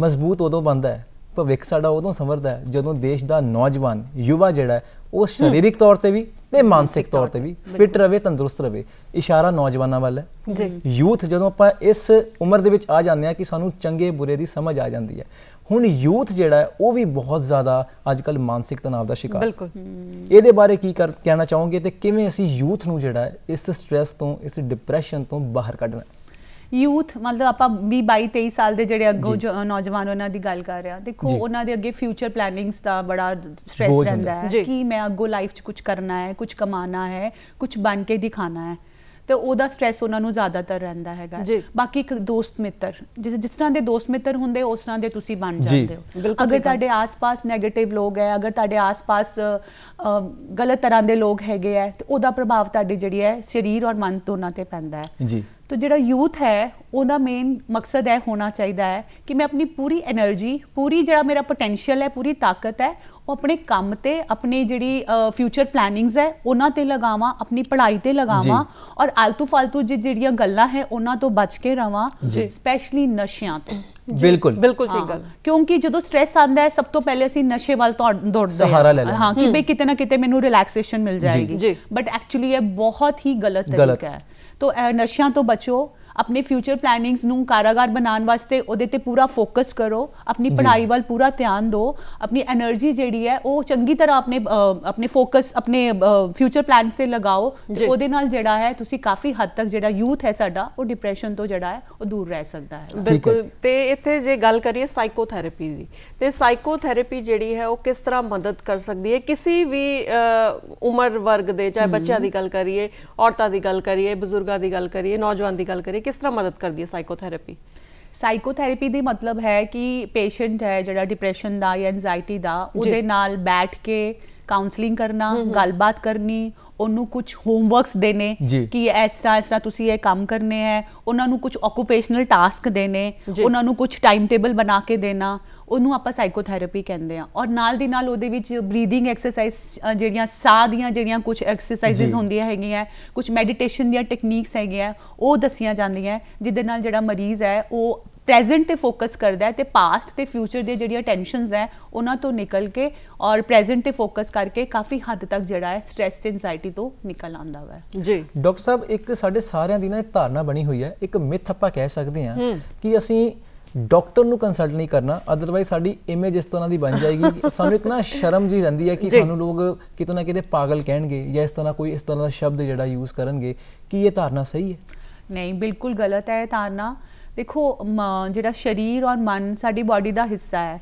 ਮਜ਼ਬੂਤ ਉਦੋਂ ਬਣਦਾ ਹੈ ਭਵਿੱਖ ਸਾਡਾ ਉਦੋਂ ਸੰਵਰਦਾ ਹੈ ਜਦੋਂ ਦੇਸ਼ ਦਾ ਨੌਜਵਾਨ ਯੁਵਾ ਜਿਹੜਾ ਉਹ ਸਰੀਰਕ ਤੌਰ ਤੇ ਵੀ ਤੇ ਮਾਨਸਿਕ ਤੌਰ ਤੇ ਵੀ ਫਿਟ ਰਵੇ ਤੰਦਰੁਸਤ ਰਵੇ ਇਸ਼ਾਰਾ ਨੌਜਵਾਨਾਂ ਵੱਲ ਹੈ ਜੀ ਯੂਥ ਜਦੋਂ ਆਪਾਂ ਇਸ ਉਮਰ ਦੇ ਵਿੱਚ ਆ ਜਾਂਦੇ ਆ ਕਿ ਸਾਨੂੰ ਚੰਗੇ ਬੁਰੇ ਦੀ ਸਮਝ ਆ ਜਾਂਦੀ ਹੈ ਹੁਣ ਯੂਥ ਜਿਹੜਾ ਉਹ ਵੀ ਬਹੁਤ ਜ਼ਿਆਦਾ ਅੱਜਕੱਲ ਮਾਨਸਿਕ ਤਣਾਅ ਦਾ ਸ਼ਿਕਾਰ ਬਿਲਕੁਲ ਇਹਦੇ ਬਾਰੇ ਕੀ ਕਹਿਣਾ ਚਾਹੋਗੇ ਤੇ ਕਿਵੇਂ ਅਸੀਂ ਯੂਥ ਨੂੰ ਜਿਹੜਾ ਇਸ ਸਟ੍ਰੈਸ ਤੋਂ ਇਸ ਡਿਪਰੈਸ਼ਨ ਤੋਂ ਬਾਹਰ ਕੱਢਣਾ ਯੂਥ ਮਤਲਬ ਆਪਾਂ ਵੀ 22 23 ਸਾਲ ਦੇ ਜਿਹੜੇ ਅੱਗੋਂ ਨੌਜਵਾਨ ਉਹਨਾਂ ਦੀ ਗੱਲ ਕਰ ਰਿਹਾ ਦੇਖੋ ਉਹਨਾਂ ਦੇ ਅੱਗੇ ਫਿਊਚਰ ਪਲੈਨਿੰਗਸ ਦਾ ਬੜਾ ਸਟ੍ਰੈਸ ਰਹਿੰਦਾ ਹੈ ਕਿ ਮੈਂ ਅੱਗੋਂ ਲਾਈਫ 'ਚ ਕੁਝ ਕਰਨਾ ਹੈ ਕੁਝ ਕਮਾਣਾ ਹੈ ਕੁਝ ਬਣ ਕੇ ਦਿਖਾਣਾ ਹੈ ਤੇ ਉਹਦਾ ਸਟ्रेस ਉਹਨਾਂ ਨੂੰ ਜ਼ਿਆਦਾਤਰ ਰਹਿੰਦਾ ਹੈਗਾ ਬਾਕੀ ਇੱਕ ਦੋਸਤ ਮਿੱਤਰ ਜਿਸ ਤਰ੍ਹਾਂ ਦੇ ਦੋਸਤ ਮਿੱਤਰ ਹੁੰਦੇ ਉਸ ਤਰ੍ਹਾਂ ਦੇ ਤੁਸੀਂ ਬਣ ਜਾਂਦੇ ਹੋ ਅਗਰ ਤੁਹਾਡੇ ਆਸ-ਪਾਸ 네ਗੇਟਿਵ ਲੋਕ ਹੈ ਅਗਰ ਤੁਹਾਡੇ ਆਸ-ਪਾਸ ਗਲਤ ਤਰ੍ਹਾਂ ਦੇ ਲੋਕ ਹੈਗੇ ਆ ਤੇ ਉਹਦਾ ਪ੍ਰਭਾਵ ਤੁਹਾਡੀ ਜਿਹੜੀ ਹੈ ਸਰੀਰ ਔਰ ਮਨ ਦੋਨਾਂ ਤੇ ਪੈਂਦਾ ਹੈ ਜੀ ਤੋ ਜਿਹੜਾ ਯੂਥ ਹੈ ਉਹਦਾ ਮੇਨ ਮਕਸਦ ਹੈ ਹੋਣਾ ਚਾਹੀਦਾ ਹੈ ਕਿ ਮੈਂ ਆਪਣੀ ਪੂਰੀ એનર્ਜੀ ਪੂਰੀ ਜਿਹੜਾ ਮੇਰਾ ਪੋਟੈਂਸ਼ੀਅਲ ਹੈ ਪੂਰੀ ਤਾਕਤ ਹੈ ਉਹ ਆਪਣੇ ਕੰਮ ਤੇ ਆਪਣੀ ਜਿਹੜੀ ਫਿਊਚਰ ਪਲੈਨਿੰਗਸ ਹੈ ਉਹਨਾਂ ਤੇ ਲਗਾਵਾਂ ਆਪਣੀ ਪੜ੍ਹਾਈ ਤੇ ਲਗਾਵਾਂ ਔਰ ਆਲਤੂ ਫਾਲਤੂ ਜਿਹੜੀਆਂ ਗੱਲਾਂ ਹੈ ਉਹਨਾਂ ਤੋਂ ਬਚ ਕੇ ਰਵਾਂ ਸਪੈਸ਼ਲੀ ਨਸ਼ਿਆਂ ਤੋਂ ਬਿਲਕੁਲ ਬਿਲਕੁਲ ਠੀਕ ਗੱਲ ਕਿਉਂਕਿ ਜਦੋਂ ਸਟ्रेस ਆਂਦਾ ਹੈ ਸਭ ਤੋਂ ਪਹਿਲੇ ਅਸੀਂ ਨਸ਼ੇ ਵੱਲ ਦੌੜਦੇ ਹਾਂ ਹਾਂ ਕਿ ਬਈ ਕਿਤੇ ਨਾ ਕਿਤੇ ਮੈਨੂੰ ਰਿਲੈਕਸੇਸ਼ਨ ਮਿਲ ਜਾਏਗੀ ਬਟ ਐਕਚੁਅਲੀ ਇਹ ਬਹੁਤ ਹੀ ਗਲਤ ਤਰੀਕਾ ਹੈ ਤੋ ਨਸ਼ਿਆਂ ਤੋਂ ਬਚੋ ਆਪਣੇ ਫਿਊਚਰ ਪਲੈਨਿੰਗਸ ਨੂੰ ਕਾਰਗਰ ਬਣਾਉਣ ਵਾਸਤੇ ਉਹਦੇ ਤੇ ਪੂਰਾ ਫੋਕਸ ਕਰੋ ਆਪਣੀ ਪੜ੍ਹਾਈ ਵੱਲ ਪੂਰਾ ਧਿਆਨ ਦਿਓ ਆਪਣੀ એનર્ਜੀ ਜਿਹੜੀ ਹੈ ਉਹ ਚੰਗੀ ਤਰ੍ਹਾਂ ਆਪਣੇ ਆਪਣੇ ਫੋਕਸ ਆਪਣੇ ਫਿਊਚਰ ਪਲਾਨਸ ਤੇ ਲਗਾਓ ਤੇ ਉਹਦੇ ਨਾਲ ਜਿਹੜਾ ਹੈ ਤੁਸੀਂ ਕਾਫੀ ਹੱਦ ਤੱਕ ਜਿਹੜਾ ਯੂਥ ਹੈ ਸਾਡਾ ਉਹ ਡਿਪਰੈਸ਼ਨ ਤੋਂ ਜਿਹੜਾ ਹੈ ਉਹ ਦੂਰ ਰਹਿ ਸਕਦਾ ਹੈ ਬਿਲਕੁਲ ਤੇ ਇੱਥੇ ਜੇ ਗੱਲ ਕਰੀਏ ਸਾਈਕੋਥੈਰੇਪੀ ਦੀ ਤੇ ਸਾਈਕੋਥੈਰੇਪੀ ਜਿਹੜੀ ਹੈ ਉਹ ਕਿਸ ਤਰ੍ਹਾਂ ਮਦਦ ਕਰ ਸਕਦੀ ਹੈ ਕਿਸੇ ਵੀ ਉਮਰ ਵਰਗ ਦੇ ਚਾਹੇ ਬੱਚਿਆਂ ਦੀ ਗੱਲ ਕਰੀਏ ਔਰਤਾਂ ਦੀ ਗੱਲ ਕਰੀਏ ਬਜ਼ੁਰਗਾਂ ਦੀ ਗੱਲ ਕਰੀਏ ਨੌਜਵਾਨ ਦੀ ਗੱਲ ਕਰੀਏ ਕਿਸ ਤਰ੍ਹਾਂ ਮਦਦ ਕਰਦੀ ਹੈ ਸਾਈਕੋਥੈਰੇਪੀ ਸਾਈਕੋਥੈਰੇਪੀ ਦੀ ਮਤਲਬ ਹੈ ਕਿ ਪੇਸ਼ੈਂਟ ਹੈ ਜਿਹੜਾ ਡਿਪਰੈਸ਼ਨ ਦਾ ਜਾਂ ਐਂਜ਼ਾਇਟੀ ਦਾ ਉਹਦੇ ਨਾਲ ਬੈਠ ਕੇ ਕਾਉਂਸਲਿੰਗ ਕਰਨਾ ਗੱਲਬਾਤ ਕਰਨੀ ਉਹਨੂੰ ਕੁਝ ਹੋਮਵਰਕਸ ਦੇਣੇ ਕਿ ਇਸ ਤਰ੍ਹਾਂ ਇਸ ਤਰ੍ਹਾਂ ਤੁਸੀਂ ਇਹ ਕੰਮ ਕਰਨੇ ਹੈ ਉਹਨਾਂ ਨੂੰ ਕੁਝ ਆਕੂਪੇਸ਼ਨਲ ਟਾਸਕ ਦੇਣੇ ਉਹਨਾਂ ਨੂੰ ਕੁਝ ਟਾਈਮ ਟੇਬਲ ਬਣਾ ਕੇ ਦੇਣਾ ਉਹਨੂੰ ਆਪਾਂ ਸਾਈਕੋਥੈਰੇਪੀ ਕਹਿੰਦੇ ਆ ਔਰ ਨਾਲ ਦੀ ਨਾਲ ਉਹਦੇ ਵਿੱਚ ਬਰੀਥਿੰਗ ਐਕਸਰਸਾਈਜ਼ ਜਿਹੜੀਆਂ ਸਾਹ ਦੀਆਂ ਜਿਹੜੀਆਂ ਕੁਝ ਐਕਸਰਸਾਈਜ਼ਸ ਹੁੰਦੀਆਂ ਹੈਗੀਆਂ ਕੁਝ ਮੈਡੀਟੇਸ਼ਨ ਦੀਆਂ ਟੈਕਨੀਕਸ ਹੈਗੀਆਂ ਉਹ ਦੱਸੀਆਂ ਜਾਂਦੀਆਂ ਜਿਹਦੇ ਨਾਲ ਜਿਹੜਾ ਮਰੀਜ਼ ਹੈ ਉਹ ਪ੍ਰੈਜ਼ੈਂਟ ਤੇ ਫੋਕਸ ਕਰਦਾ ਹੈ ਤੇ ਪਾਸਟ ਤੇ ਫਿਊਚਰ ਦੇ ਜਿਹੜੀਆਂ ਟੈਨਸ਼ਨਸ ਹੈ ਉਹਨਾਂ ਤੋਂ ਨਿਕਲ ਕੇ ਔਰ ਪ੍ਰੈਜ਼ੈਂਟ ਤੇ ਫੋਕਸ ਕਰਕੇ ਕਾਫੀ ਹੱਦ ਤੱਕ ਜਿਹੜਾ ਹੈ ਸਟ्रेस ਤੇ ਐਂਜ਼ਾਇਟੀ ਤੋਂ ਨਿਕਲ ਆਂਦਾ ਹੈ ਜੀ ਡਾਕਟਰ ਸਾਹਿਬ ਇੱਕ ਸਾਡੇ ਸਾਰਿਆਂ ਦੀ ਨਾ ਇੱਕ ਧਾਰਨਾ ਬਣੀ ਹੋਈ ਹੈ ਇੱਕ ਮਿਥ ਆਪਾਂ ਕਹਿ ਸਕਦੇ ਹਾਂ ਕਿ ਅਸੀਂ ਡਾਕਟਰ ਨੂੰ ਕੰਸਲਟ ਨਹੀਂ ਕਰਨਾ ਅਦਰਵਾਈਜ਼ ਸਾਡੀ ਇਮੇਜ ਇਸ ਤਰ੍ਹਾਂ ਦੀ ਬਣ ਜਾਏਗੀ ਕਿ ਸਾਨੂੰ ਇੱਕ ਨਾ ਸ਼ਰਮ ਜੀ ਰਹਿੰਦੀ ਹੈ ਕਿ ਸਾਨੂੰ ਲੋਕ ਕਿਤੇ ਨਾ ਕਿਤੇ ਪਾਗਲ ਕਹਿਣਗੇ ਜਾਂ ਇਸ ਤਰ੍ਹਾਂ ਕੋਈ ਇਸ ਤਰ੍ਹਾਂ ਦਾ ਸ਼ਬਦ ਜਿਹੜਾ ਯੂਜ਼ ਕਰਨਗੇ ਕਿ ਇਹ ਧਾਰਨਾ ਸਹੀ ਹੈ ਨਹੀਂ ਬਿਲਕੁਲ ਗਲਤ ਹੈ ਇਹ ਧਾਰਨਾ ਦੇਖੋ ਜਿਹੜਾ ਸਰੀਰ ਔਰ ਮਨ ਸਾਡੀ ਬਾਡੀ ਦਾ ਹਿੱਸਾ ਹੈ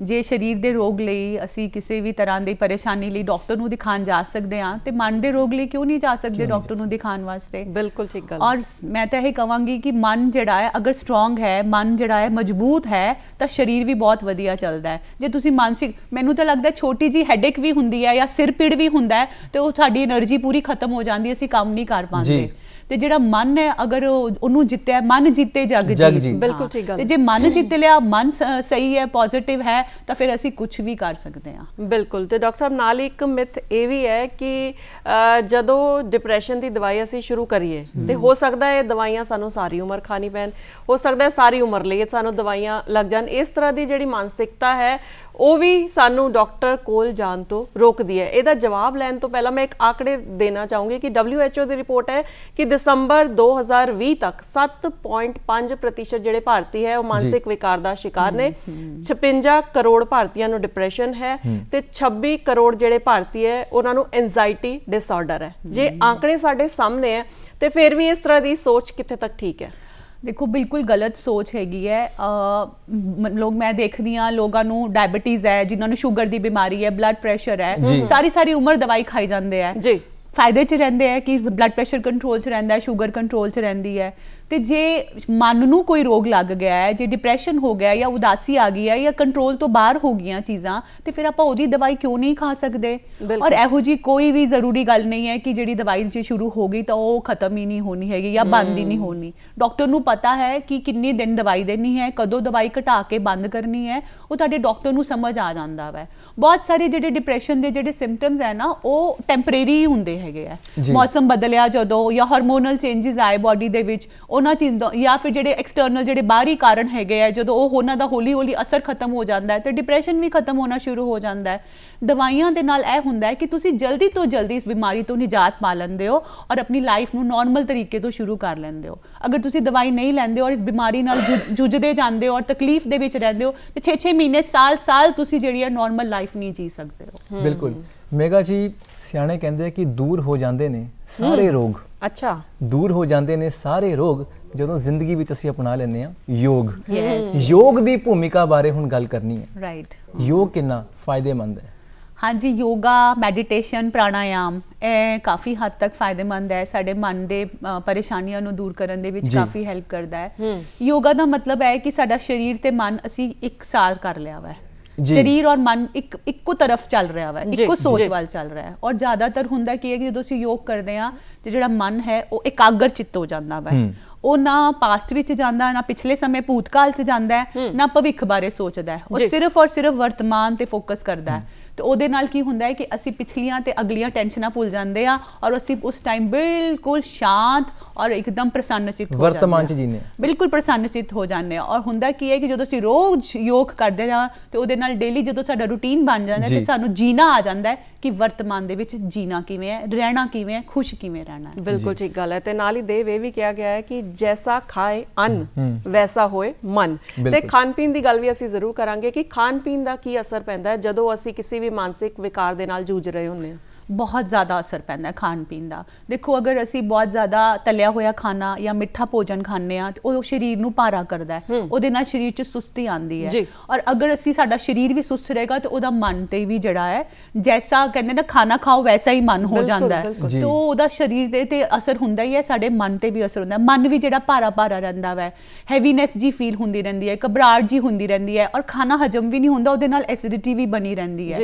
ਜੇ ਸਰੀਰ ਦੇ ਰੋਗ ਲਈ ਅਸੀਂ ਕਿਸੇ ਵੀ ਤਰ੍ਹਾਂ ਦੀ ਪਰੇਸ਼ਾਨੀ ਲਈ ਡਾਕਟਰ ਨੂੰ ਦਿਖਾਣ ਜਾ ਸਕਦੇ ਆ ਤੇ ਮਨ ਦੇ ਰੋਗ ਲਈ ਕਿਉਂ ਨਹੀਂ ਜਾ ਸਕਦੇ ਡਾਕਟਰ ਨੂੰ ਦਿਖਾਣ ਵਾਸਤੇ ਬਿਲਕੁਲ ਠੀਕ ਗੱਲ ਔਰ ਮੈਂ ਤਾਂ ਇਹ ਕਹਾਂਗੀ ਕਿ ਮਨ ਜਿਹੜਾ ਹੈ ਅਗਰ ਸਟਰੋਂਗ ਹੈ ਮਨ ਜਿਹੜਾ ਹੈ ਮਜ਼ਬੂਤ ਹੈ ਤਾਂ ਸਰੀਰ ਵੀ ਬਹੁਤ ਵਧੀਆ ਚੱਲਦਾ ਹੈ ਜੇ ਤੁਸੀਂ ਮਾਨਸਿਕ ਮੈਨੂੰ ਤਾਂ ਲੱਗਦਾ ਛੋਟੀ ਜੀ ਹੈਡੇਕ ਵੀ ਹੁੰਦੀ ਹੈ ਜਾਂ ਸਿਰ ਪੀੜ ਵੀ ਹੁੰਦਾ ਹੈ ਤੇ ਉਹ ਸਾਡੀ એનર્ਜੀ ਪੂਰੀ ਖਤਮ ਹੋ ਜਾਂਦੀ ਹੈ ਅਸੀਂ ਕੰਮ ਨਹੀਂ ਕਰ ਪਾਉਂਦੇ ਤੇ ਜਿਹੜਾ ਮਨ ਹੈ ਅਗਰ ਉਹਨੂੰ ਜਿੱਤਿਆ ਮਨ ਜਿੱਤੇ ਜਗ ਜੀ ਬਿਲਕੁਲ ਠੀਕ ਗੱਲ ਤੇ ਜੇ ਮਨ ਜਿੱਤ ਲਿਆ ਮਨ ਸਹੀ ਹੈ ਪੋਜ਼ਿਟਿਵ ਹੈ ਤਾਂ ਫਿਰ ਅਸੀਂ ਕੁਝ ਵੀ ਕਰ ਸਕਦੇ ਹਾਂ ਬਿਲਕੁਲ ਤੇ ਡਾਕਟਰ ਸਾਹਿਬ ਨਾਲ ਇੱਕ ਮਿਥ ਇਹ ਵੀ ਹੈ ਕਿ ਜਦੋਂ ਡਿਪਰੈਸ਼ਨ ਦੀ ਦਵਾਈ ਅਸੀਂ ਸ਼ੁਰੂ ਕਰੀਏ ਤੇ ਹੋ ਸਕਦਾ ਹੈ ਦਵਾਈਆਂ ਸਾਨੂੰ ਸਾਰੀ ਉਮਰ ਖਾਣੀ ਪੈਣ ਹੋ ਸਕਦਾ ਹੈ ਸਾਰੀ ਉਮਰ ਲਈ ਸਾਨੂੰ ਦਵਾਈਆਂ ਲੱਗ ਜਾਣ ਇਸ ਤਰ੍ਹਾਂ ਦੀ ਜਿਹੜੀ ਮਾਨਸਿਕਤਾ ਹੈ ਉਹ ਵੀ ਸਾਨੂੰ ਡਾਕਟਰ ਕੋਲ ਜਾਣ ਤੋਂ ਰੋਕਦੀ ਹੈ ਇਹਦਾ ਜਵਾਬ ਲੈਣ ਤੋਂ ਪਹਿਲਾਂ ਮੈਂ ਇੱਕ ਆਕੜੇ ਦੇਣਾ ਚਾਹੂੰਗੀ ਕਿ WHO ਦੀ ਰਿਪੋਰਟ ਹੈ ਕਿ ਦਸੰਬਰ 2020 ਤੱਕ 7.5% ਜਿਹੜੇ ਭਾਰਤੀ ਹੈ ਉਹ ਮਾਨਸਿਕ ਵਿਕਾਰ ਦਾ ਸ਼ਿਕਾਰ ਨੇ 56 ਕਰੋੜ ਭਾਰਤੀਆਂ ਨੂੰ ਡਿਪਰੈਸ਼ਨ ਹੈ ਤੇ 26 ਕਰੋੜ ਜਿਹੜੇ ਭਾਰਤੀ ਹੈ ਉਹਨਾਂ ਨੂੰ ਐਂਜ਼ਾਇਟੀ ਡਿਸਆਰਡਰ ਹੈ ਜੇ ਆਕੜੇ ਸਾਡੇ ਸਾਹਮਣੇ ਹੈ ਤੇ ਫਿਰ ਵੀ ਇਸ ਤਰ੍ਹਾਂ ਦੀ ਸੋਚ ਕਿੱਥੇ ਤੱਕ ਠੀਕ ਹੈ ਦੇਖੋ ਬਿਲਕੁਲ ਗਲਤ ਸੋਚ ਹੈਗੀ ਹੈ ਅ ਲੋਕ ਮੈਂ ਦੇਖਦੀ ਆ ਲੋਕਾਂ ਨੂੰ ਡਾਇਬੀਟੀਜ਼ ਹੈ ਜਿਨ੍ਹਾਂ ਨੂੰ ਸ਼ੂਗਰ ਦੀ ਬਿਮਾਰੀ ਹੈ ਬਲੱਡ ਪ੍ਰੈਸ਼ਰ ਹੈ ਸਾਰੀ ਸਾਰੀ ਉਮਰ ਦਵਾਈ ਖਾਈ ਜਾਂਦੇ ਆ ਜੀ ਫਾਇਦੇ 'ਚ ਰਹਿੰਦੇ ਆ ਕਿ ਬਲੱਡ ਪ੍ਰੈਸ਼ਰ ਕੰਟਰੋਲ 'ਚ ਰਹਿੰਦਾ ਹੈ ਸ਼ੂਗਰ ਕੰਟਰੋਲ 'ਚ ਰਹਿੰਦੀ ਹੈ ਤੇ ਜੇ ਮਨ ਨੂੰ ਕੋਈ ਰੋਗ ਲੱਗ ਗਿਆ ਹੈ ਜੇ ਡਿਪਰੈਸ਼ਨ ਹੋ ਗਿਆ ਜਾਂ ਉਦਾਸੀ ਆ ਗਈ ਹੈ ਜਾਂ ਕੰਟਰੋਲ ਤੋਂ ਬਾਹਰ ਹੋ ਗਈਆਂ ਚੀਜ਼ਾਂ ਤੇ ਫਿਰ ਆਪਾਂ ਉਹਦੀ ਦਵਾਈ ਕਿਉਂ ਨਹੀਂ ਖਾ ਸਕਦੇ ਔਰ ਇਹੋ ਜੀ ਕੋਈ ਵੀ ਜ਼ਰੂਰੀ ਗੱਲ ਨਹੀਂ ਹੈ ਕਿ ਜਿਹੜੀ ਦਵਾਈ ਜੇ ਸ਼ੁਰੂ ਹੋ ਗਈ ਤਾਂ ਉਹ ਖਤਮ ਹੀ ਨਹੀਂ ਹੋਣੀ ਹੈਗੀ ਜਾਂ ਬੰਦ ਹੀ ਨਹੀਂ ਹੋਣੀ ਡਾਕਟਰ ਨੂੰ ਪਤਾ ਹੈ ਕਿ ਕਿੰਨੇ ਦਿਨ ਦਵਾਈ ਦੇਣੀ ਹੈ ਕਦੋਂ ਦਵਾਈ ਘਟਾ ਕੇ ਬੰਦ ਕਰਨੀ ਹੈ ਉਹ ਤੁਹਾਡੇ ਡਾਕਟਰ ਨੂੰ ਸਮਝ ਆ ਜਾਂਦਾ ਵੈ ਬਹੁਤ ਸਾਰੇ ਜਿਹੜੇ ਡਿਪਰੈਸ਼ਨ ਦੇ ਜਿਹੜੇ ਸਿੰਪਟਮਸ ਹੈ ਨਾ ਉਹ ਟੈਂਪਰੇਰੀ ਹੁੰਦੇ ਹੈਗੇ ਆ ਮੌਸਮ ਬਦਲਿਆ ਜਦੋਂ ਜਾਂ ਹਾਰਮੋਨਲ ਚੇਂजेस ਆਏ ਬਾਡੀ ਦੇ ਵਿੱਚ ਉਹਨਾਂ ਚੀਜ਼ਾਂ ਜਾਂ ਫਿਰ ਜਿਹੜੇ ਐਕਸਟਰਨਲ ਜਿਹੜੇ ਬਾਹਰੀ ਕਾਰਨ ਹੈਗੇ ਆ ਜਦੋਂ ਉਹ ਉਹਨਾਂ ਦਾ ਹੌਲੀ-ਹੌਲੀ ਅਸਰ ਖਤਮ ਹੋ ਜਾਂਦਾ ਹੈ ਤੇ ਡਿਪਰੈਸ਼ਨ ਵੀ ਖਤਮ ਹੋਣਾ ਸ਼ੁਰੂ ਹੋ ਜਾਂਦਾ ਹੈ ਦਵਾਈਆਂ ਦੇ ਨਾਲ ਇਹ ਹੁੰਦਾ ਹੈ ਕਿ ਤੁਸੀਂ ਜਲਦੀ ਤੋਂ ਜਲਦੀ ਇਸ ਬਿਮਾਰੀ ਤੋਂ ਨਿਜਾਤ ਪਾ ਲੈਂਦੇ ਹੋ ਔਰ ਆਪਣੀ ਲਾਈਫ ਨੂੰ ਨਾਰਮਲ ਤਰੀਕੇ ਤੋਂ ਸ਼ੁਰੂ ਕਰ ਲੈਂਦੇ ਹੋ ਅਗਰ ਤੁਸੀਂ ਦਵਾਈ ਨਹੀਂ ਲੈਂਦੇ ਔਰ ਇਸ ਬਿਮਾਰੀ ਨਾਲ ਜੂਝਦੇ ਜਾਂਦੇ ਹੋ ਔਰ ਤਕਲੀਫ ਦੇ ਵਿੱਚ ਰਹਿੰਦੇ ਹੋ ਤੇ 6-6 ਮਹੀਨੇ ਸਾਲ-ਸਾਲ ਤੁਸੀਂ ਜਿਹੜੀ ਹੈ ਨਾਰਮਲ ਲਾਈਫ ਨਹੀਂ ਜੀ ਸਕਦੇ ਹੋ ਬਿਲਕੁਲ ਮੇਗਾ ਜੀ ਸਿਆਣੇ ਕਹਿੰਦੇ ਕਿ ਦੂਰ ਹੋ ਜਾਂਦੇ ਨੇ ਸਾਰੇ ਰੋਗ ਅੱਛਾ ਦੂਰ ਹੋ ਜਾਂਦੇ ਨੇ ਸਾਰੇ ਰੋਗ ਜਦੋਂ ਜ਼ਿੰਦਗੀ ਵਿੱਚ ਅਸੀਂ ਅਪਣਾ ਲੈਂਦੇ ਆ ਯੋਗ ਯੋਗ ਦੀ ਭੂਮਿਕਾ ਬਾਰੇ ਹੁਣ ਗੱਲ ਕਰਨੀ ਹੈ ਰਾਈਟ ਯੋਗ ਕਿੰਨਾ ਫਾਇਦੇਮੰਦ ਹੈ ਹਾਂਜੀ ਯੋਗਾ ਮੈਡੀਟੇਸ਼ਨ ਪ੍ਰਾਣਾਯਾਮ ਇਹ ਕਾਫੀ ਹੱਦ ਤੱਕ ਫਾਇਦੇਮੰਦ ਹੈ ਸਾਡੇ ਮਨ ਦੇ ਪਰੇਸ਼ਾਨੀਆਂ ਨੂੰ ਦੂਰ ਕਰਨ ਦੇ ਵਿੱਚ ਕਾਫੀ ਹੈਲਪ ਕਰਦਾ ਹੈ ਯੋਗਾ ਦਾ ਮਤਲਬ ਹੈ ਕਿ ਸਾਡਾ ਸਰੀਰ ਤੇ ਮਨ ਅਸੀਂ ਇੱਕ ਸਾਰ ਕਰ ਲਿਆ ਵਾ ਸਰੀਰ ਔਰ ਮਨ ਇੱਕ ਇੱਕੋ ਤਰਫ ਚੱਲ ਰਿਹਾ ਵਾ ਇੱਕੋ ਸੋਚ ਵੱਲ ਚੱਲ ਰਿਹਾ ਹੈ ਔਰ ਜ਼ਿਆਦਾਤਰ ਹੁੰਦਾ ਕੀ ਹੈ ਕਿ ਜਦੋਂ ਅਸੀਂ ਯੋਗ ਕਰਦੇ ਆ ਤੇ ਜਿਹੜਾ ਮਨ ਹੈ ਉਹ ਇਕਾਗਰ ਚਿੱਤ ਹੋ ਜਾਂਦਾ ਵਾ ਉਹ ਨਾ ਪਾਸਟ ਵਿੱਚ ਜਾਂਦਾ ਨਾ ਪਿਛਲੇ ਸਮੇਂ ਭੂਤਕਾਲ 'ਚ ਜਾਂਦਾ ਨਾ ਭਵਿੱਖ ਬਾਰੇ ਸੋਚਦਾ ਉਹ ਸਿਰਫ ਔਰ ਸਿਰਫ ਵਰਤਮਾਨ ਤੇ ਫੋਕਸ ਕਰਦਾ ਹੈ ਤੇ ਉਹਦੇ ਨਾਲ ਕੀ ਹੁੰਦਾ ਹੈ ਕਿ ਅਸੀਂ ਪਿਛਲੀਆਂ ਤੇ ਅਗਲੀਆਂ ਟੈਨਸ਼ਨਾਂ ਭੁੱਲ ਜਾਂਦੇ ਆ ਔਰ ਅਸੀਂ ਉਸ ਟਾਈਮ ਬਿਲਕੁਲ ਸ਼ਾਂਤ ਔਰ ਇੱਕਦਮ ਪ੍ਰਸੰਨਚਿਤ ਹੋ ਜਾਂਦੇ ਵਰਤਮਾਨ ਚ ਜੀਨੇ ਬਿਲਕੁਲ ਪ੍ਰਸੰਨਚਿਤ ਹੋ ਜਾਂਦੇ ਆ ਔਰ ਹੁੰਦਾ ਕੀ ਹੈ ਕਿ ਜਦੋਂ ਅਸੀਂ ਰੋਜ਼ ਯੋਗ ਕਰਦੇ ਰਹਾ ਤੇ ਉਹਦੇ ਨਾਲ ਡੇਲੀ ਜਦੋਂ ਸਾਡਾ ਰੂਟੀਨ ਬਣ ਜਾਂਦਾ ਤੇ ਸਾਨੂੰ ਜੀਣਾ ਆ ਜਾਂਦਾ ਹੈ ਕਿ ਵਰਤਮਾਨ ਦੇ ਵਿੱਚ ਜੀਣਾ ਕਿਵੇਂ ਹੈ ਰਹਿਣਾ ਕਿਵੇਂ ਹੈ ਖੁਸ਼ ਕਿਵੇਂ ਰਹਿਣਾ ਹੈ ਬਿਲਕੁਲ ਠੀਕ ਗੱਲ ਹੈ ਤੇ ਨਾਲ ਹੀ ਦੇਵ ਇਹ ਵੀ ਕਿਹਾ ਗਿਆ ਹੈ ਕਿ ਜੈਸਾ ਖਾਏ ਅੰਨ ਵੈਸਾ ਹੋਏ ਮਨ ਤੇ ਖਾਣ ਪੀਣ ਦੀ ਗੱਲ ਵੀ ਅਸੀਂ ਜ਼ਰੂਰ ਕਰਾਂਗੇ ਕਿ ਖਾਣ ਪੀਣ ਦਾ ਕੀ ਅਸਰ ਪੈਂਦਾ ਹੈ ਜਦੋਂ ਅਸੀਂ ਕਿਸੇ ਵੀ ਮਾਨਸਿਕ ਵਿਕਾਰ ਦੇ ਨਾਲ ਜੂਝ ਰਹੇ ਹੁੰਦੇ ਹਾਂ ਬਹੁਤ ਜ਼ਿਆਦਾ ਅਸਰ ਪੈਂਦਾ ਖਾਣ ਪੀਣ ਦਾ ਦੇਖੋ ਅਗਰ ਅਸੀਂ ਬਹੁਤ ਜ਼ਿਆਦਾ ਤਲਿਆ ਹੋਇਆ ਖਾਣਾ ਜਾਂ ਮਿੱਠਾ ਭੋਜਨ ਖਾਂਦੇ ਆ ਉਹ ਸਰੀਰ ਨੂੰ ਭਾਰਾ ਕਰਦਾ ਹੈ ਉਹਦੇ ਨਾਲ ਸਰੀਰ 'ਚ ਸੁਸਤੀ ਆਂਦੀ ਹੈ ਔਰ ਅਗਰ ਅਸੀਂ ਸਾਡਾ ਸਰੀਰ ਵੀ ਸੁਸਤ ਰਹੇਗਾ ਤੇ ਉਹਦਾ ਮਨ ਤੇ ਵੀ ਜਿਹੜਾ ਹੈ ਜੈਸਾ ਕਹਿੰਦੇ ਨਾ ਖਾਣਾ ਖਾਓ ਵੈਸਾ ਹੀ ਮਨ ਹੋ ਜਾਂਦਾ ਹੈ ਤੇ ਉਹਦਾ ਸਰੀਰ ਤੇ ਤੇ ਅਸਰ ਹੁੰਦਾ ਹੀ ਹੈ ਸਾਡੇ ਮਨ ਤੇ ਵੀ ਅਸਰ ਹੁੰਦਾ ਮਨ ਵੀ ਜਿਹੜਾ ਭਾਰਾ ਭਾਰਾ ਰਹਿੰਦਾ ਵੈ ਹੈਵੀਨੈਸ ਜੀ ਫੀਲ ਹੁੰਦੀ ਰਹਿੰਦੀ ਹੈ ਘਬਰਾਹਟ ਜੀ ਹੁੰਦੀ ਰਹਿੰਦੀ ਹੈ ਔਰ ਖਾਣਾ ਹਜਮ ਵੀ ਨਹੀਂ ਹੁੰਦਾ ਉਹਦੇ ਨਾਲ ਐਸਿਡਿਟੀ ਵੀ ਬਣੀ ਰਹਿੰਦੀ ਹੈ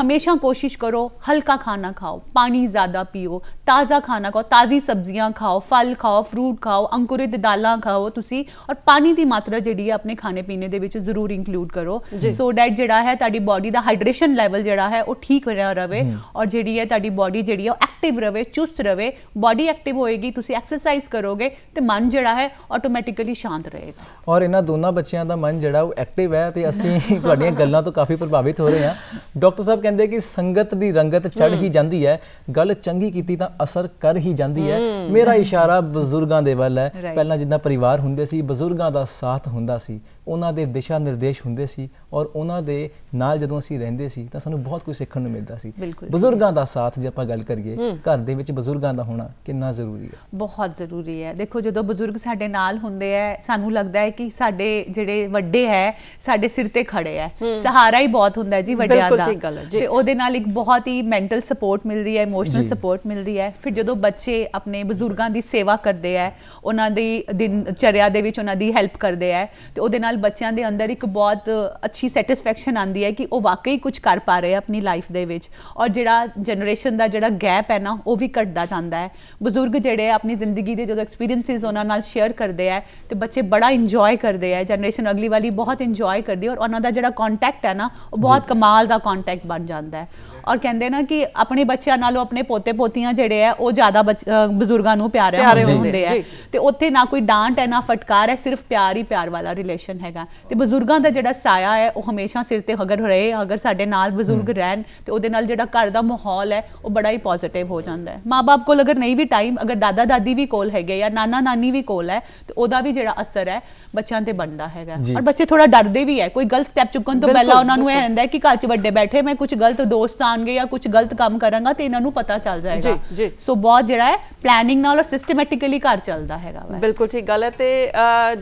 ਹਮੇਸ਼ਾ ਕੋਸ਼ਿਸ਼ ਕਰੋ ਹਲਕਾ ਖਾਣਾ ਖਾਓ ਪਾਣੀ ਜ਼ਿਆਦਾ ਪੀਓ ਤਾਜ਼ਾ ਖਾਣਾ ਖਾਓ ਤਾਜ਼ੀ ਸਬਜ਼ੀਆਂ ਖਾਓ ਫਲ ਖਾਓ ਫਰੂਟ ਖਾਓ ਅੰਕੁਰਿਤ ਦਾਲਾਂ ਖਾਓ ਤੁਸੀਂ ਔਰ ਪਾਣੀ ਦੀ ਮਾਤਰਾ ਜਿਹੜੀ ਹੈ ਆਪਣੇ ਖਾਣੇ ਪੀਣੇ ਦੇ ਵਿੱਚ ਜ਼ਰੂਰ ਇਨਕਲੂਡ ਕਰੋ ਸੋ ਡੈਟ ਜਿਹੜਾ ਹੈ ਤੁਹਾਡੀ ਬਾਡੀ ਦਾ ਹਾਈਡਰੇਸ਼ਨ ਲੈਵਲ ਜਿਹੜਾ ਹੈ ਉਹ ਠੀਕ ਰਿਹਾ ਰਵੇ ਔਰ ਜਿਹੜੀ ਹੈ ਤੁਹਾਡੀ ਬਾਡੀ ਜਿਹੜੀ ਹੈ ਉਹ ਐਕਟਿਵ ਰਵੇ ਚੁਸਤ ਰਵੇ ਬਾਡੀ ਐਕਟਿਵ ਹੋਏਗੀ ਤੁਸੀਂ ਐਕਸਰਸਾਈਜ਼ ਕਰੋਗੇ ਤੇ ਮਨ ਜਿਹੜਾ ਹੈ ਆਟੋਮੈਟਿਕਲੀ ਸ਼ਾਂਤ ਰਹੇਗਾ ਔਰ ਇਹਨਾਂ ਦੋਨਾਂ ਬੱਚਿਆਂ ਦਾ ਮਨ ਜਿਹੜਾ ਉਹ ਐਕਟਿਵ ਹੈ ਤੇ ਅਸੀਂ ਤੁਹਾਡੀਆਂ ਗੱਲਾਂ ਤੋਂ ਕਾਫੀ ਪ੍ਰਭਾਵਿਤ ਹੋ ਰਹੇ ਹਾਂ ਡਾਕਟਰ ਸਾਹਿਬ ਕਹਿੰਦੇ ਕਿ ਸੰਗਤ ਦੀ ਰੰਗਤ ਚੜ ਹੀ ਜਾਂਦੀ ਹੈ ਗੱਲ ਚੰਗੀ ਕੀਤੀ ਤਾਂ ਅਸਰ ਕਰ ਹੀ ਜਾਂਦੀ ਹੈ ਮੇਰਾ ਇਸ਼ਾਰਾ ਬਜ਼ੁਰਗਾਂ ਦੇ ਵੱਲ ਹੈ ਪਹਿਲਾਂ ਜਿੱਦਾਂ ਪਰਿਵਾਰ ਹੁੰਦੇ ਸੀ ਬਜ਼ੁਰਗਾਂ ਦਾ ਸਾਥ ਹੁੰਦਾ ਸੀ ਉਹਨਾਂ ਦੇ ਦਿਸ਼ਾ ਨਿਰਦੇਸ਼ ਹੁੰਦੇ ਸੀ ਔਰ ਉਹਨਾਂ ਦੇ ਨਾਲ ਜਦੋਂ ਅਸੀਂ ਰਹਿੰਦੇ ਸੀ ਤਾਂ ਸਾਨੂੰ ਬਹੁਤ ਕੁਝ ਸਿੱਖਣ ਨੂੰ ਮਿਲਦਾ ਸੀ ਬਜ਼ੁਰਗਾਂ ਦਾ ਸਾਥ ਜੇ ਆਪਾਂ ਗੱਲ ਕਰੀਏ ਘਰ ਦੇ ਵਿੱਚ ਬਜ਼ੁਰਗਾਂ ਦਾ ਹੋਣਾ ਕਿੰਨਾ ਜ਼ਰੂਰੀ ਹੈ ਬਹੁਤ ਜ਼ਰੂਰੀ ਹੈ ਦੇਖੋ ਜਦੋਂ ਬਜ਼ੁਰਗ ਸਾਡੇ ਨਾਲ ਹੁੰਦੇ ਆ ਸਾਨੂੰ ਲੱਗਦਾ ਹੈ ਕਿ ਸਾਡੇ ਜਿਹੜੇ ਵੱਡੇ ਹੈ ਸਾਡੇ ਸਿਰ ਤੇ ਖੜੇ ਹੈ ਸਹਾਰਾ ਹੀ ਬਹੁਤ ਹੁੰਦਾ ਜੀ ਵੱਡਿਆਂ ਦਾ ਤੇ ਉਹਦੇ ਨਾਲ ਇੱਕ ਬਹੁਤ ਹੀ ਮੈਂਟਲ ਸਪੋਰਟ ਮਿਲਦੀ ਹੈ ਇਮੋਸ਼ਨਲ ਸਪੋਰਟ ਮਿਲਦੀ ਹੈ ਫਿਰ ਜਦੋਂ ਬੱਚੇ ਆਪਣੇ ਬਜ਼ੁਰਗਾਂ ਦੀ ਸੇਵਾ ਕਰਦੇ ਆ ਉਹਨਾਂ ਦੀ ਦਿਨ ਚਰਿਆ ਦੇ ਵਿੱਚ ਉਹਨਾਂ ਦੀ ਹੈਲਪ ਕਰਦੇ ਆ ਤੇ ਉਹਦੇ ਨਾਲ ਬੱਚਿਆਂ ਦੇ ਅੰਦਰ ਇੱਕ ਬਹੁਤ ਅੱਛੀ ਸੈਟੀਸਫੈਕਸ਼ਨ ਆਂਦੀ ਹੈ ਕਿ ਉਹ ਵਾਕਈ ਕੁਝ ਕਰ ਪਾ ਰਹੇ ਆ ਆਪਣੀ ਲਾਈਫ ਦੇ ਵਿੱਚ ਔਰ ਜਿਹੜਾ ਜਨਰੇਸ਼ਨ ਦਾ ਜਿਹੜਾ ਗੈਪ ਹੈ ਨਾ ਉਹ ਵੀ ਘਟਦਾ ਜਾਂਦਾ ਹੈ ਬਜ਼ੁਰਗ ਜਿਹੜੇ ਆਪਣੀ ਜ਼ਿੰਦਗੀ ਦੇ ਜਦੋਂ ਐਕਸਪੀਰੀਐਂਸਿਸ ਉਹਨਾਂ ਨਾਲ ਸ਼ੇਅਰ ਕਰਦੇ ਆ ਤੇ ਬੱਚੇ ਬੜਾ ਇੰਜੋਏ ਕਰਦੇ ਆ ਜਨਰੇਸ਼ਨ ਅਗਲੀ ਵਾਲੀ ਬਹੁਤ ਇੰਜੋਏ ਕਰਦੀ ਔਰ ਉਹਨਾਂ ਦਾ ਜਿਹੜਾ ਕੰਟੈਕਟ ਹੈ ਨਾ ਉਹ ਬਹੁਤ ਕਮਾਲ ਦਾ ਕੰਟੈਕਟ ਬਣ ਜਾਂਦਾ ਹੈ ਔਰ ਕਹਿੰਦੇ ਨਾ ਕਿ ਆਪਣੇ ਬੱਚਿਆਂ ਨਾਲੋਂ ਆਪਣੇ ਪੋਤੇ ਪੋਤੀਆਂ ਜਿਹੜੇ ਆ ਉਹ ਜ਼ਿਆਦਾ ਬਜ਼ੁਰਗਾਂ ਨੂੰ ਪਿਆਰ ਹੁੰਦੇ ਆ ਤੇ ਉੱਥੇ ਨਾ ਕੋਈ ਡਾਂਟ ਹੈ ਨਾ ਫਟਕਾਰ ਹੈ ਸਿਰਫ ਪਿਆਰ ਹੀ ਪਿਆਰ ਵਾਲਾ ਰਿਲੇਸ਼ਨ ਹੈਗਾ ਤੇ ਬਜ਼ੁਰਗਾਂ ਦਾ ਜਿਹੜਾ ਸਾਇਆ ਹੈ ਉਹ ਹਮੇਸ਼ਾ ਸਿਰ ਤੇ ਹਗਰ ਰਹੇ ਅਗਰ ਸਾਡੇ ਨਾਲ ਬਜ਼ੁਰਗ ਰਹਿਣ ਤੇ ਉਹਦੇ ਨਾਲ ਜਿਹੜਾ ਘਰ ਦਾ ਮਾਹੌਲ ਹੈ ਉਹ ਬੜਾ ਹੀ ਪੋਜ਼ਿਟਿਵ ਹੋ ਜਾਂਦਾ ਹੈ ਮਾਪੇ ਕੋਲ ਅਗਰ ਨਹੀਂ ਵੀ ਟਾਈਮ ਅਗਰ ਦਾਦਾ ਦਾਦੀ ਵੀ ਕੋਲ ਹੈਗੇ ਜਾਂ ਨਾਨਾ ਨਾਨੀ ਵੀ ਕੋਲ ਹੈ ਤੇ ਉਹਦਾ ਵੀ ਜਿਹੜਾ ਅਸਰ ਹੈ ਬੱਚਿਆਂ ਤੇ ਬਣਦਾ ਹੈਗਾ ਔਰ ਬੱਚੇ ਥੋੜਾ ਡਰਦੇ ਵੀ ਹੈ ਕੋਈ ਗਲਤ ਸਟੈਪ ਚੁੱਕਣ ਤੋਂ ਪਹਿਲਾਂ ਉਹਨਾਂ ਨੂੰ ਇਹ ਹੁੰਦਾ ਹੈ ਕਿ ਘਰ 'ਚ ਵੱਡੇ ਬੈਠੇ ਮੈਂ ਕੁਝ ਗਲਤ ਦੋਸਤਾਂ ਆਣਗੇ ਜਾਂ ਕੁਝ ਗਲਤ ਕੰਮ ਕਰਾਂਗਾ ਤੇ ਇਹਨਾਂ ਨੂੰ ਪਤਾ ਚੱਲ ਜਾਏਗਾ ਸੋ ਬਹੁਤ ਜਿਹੜਾ ਹੈ ਪਲੈਨਿੰਗ ਨਾਲ ਔਰ ਸਿਸਟਮੈਟਿਕਲੀ ਘਰ ਚੱਲਦਾ ਹੈਗਾ ਬਿਲਕੁਲ ਠੀਕ ਗੱਲ ਹੈ ਤੇ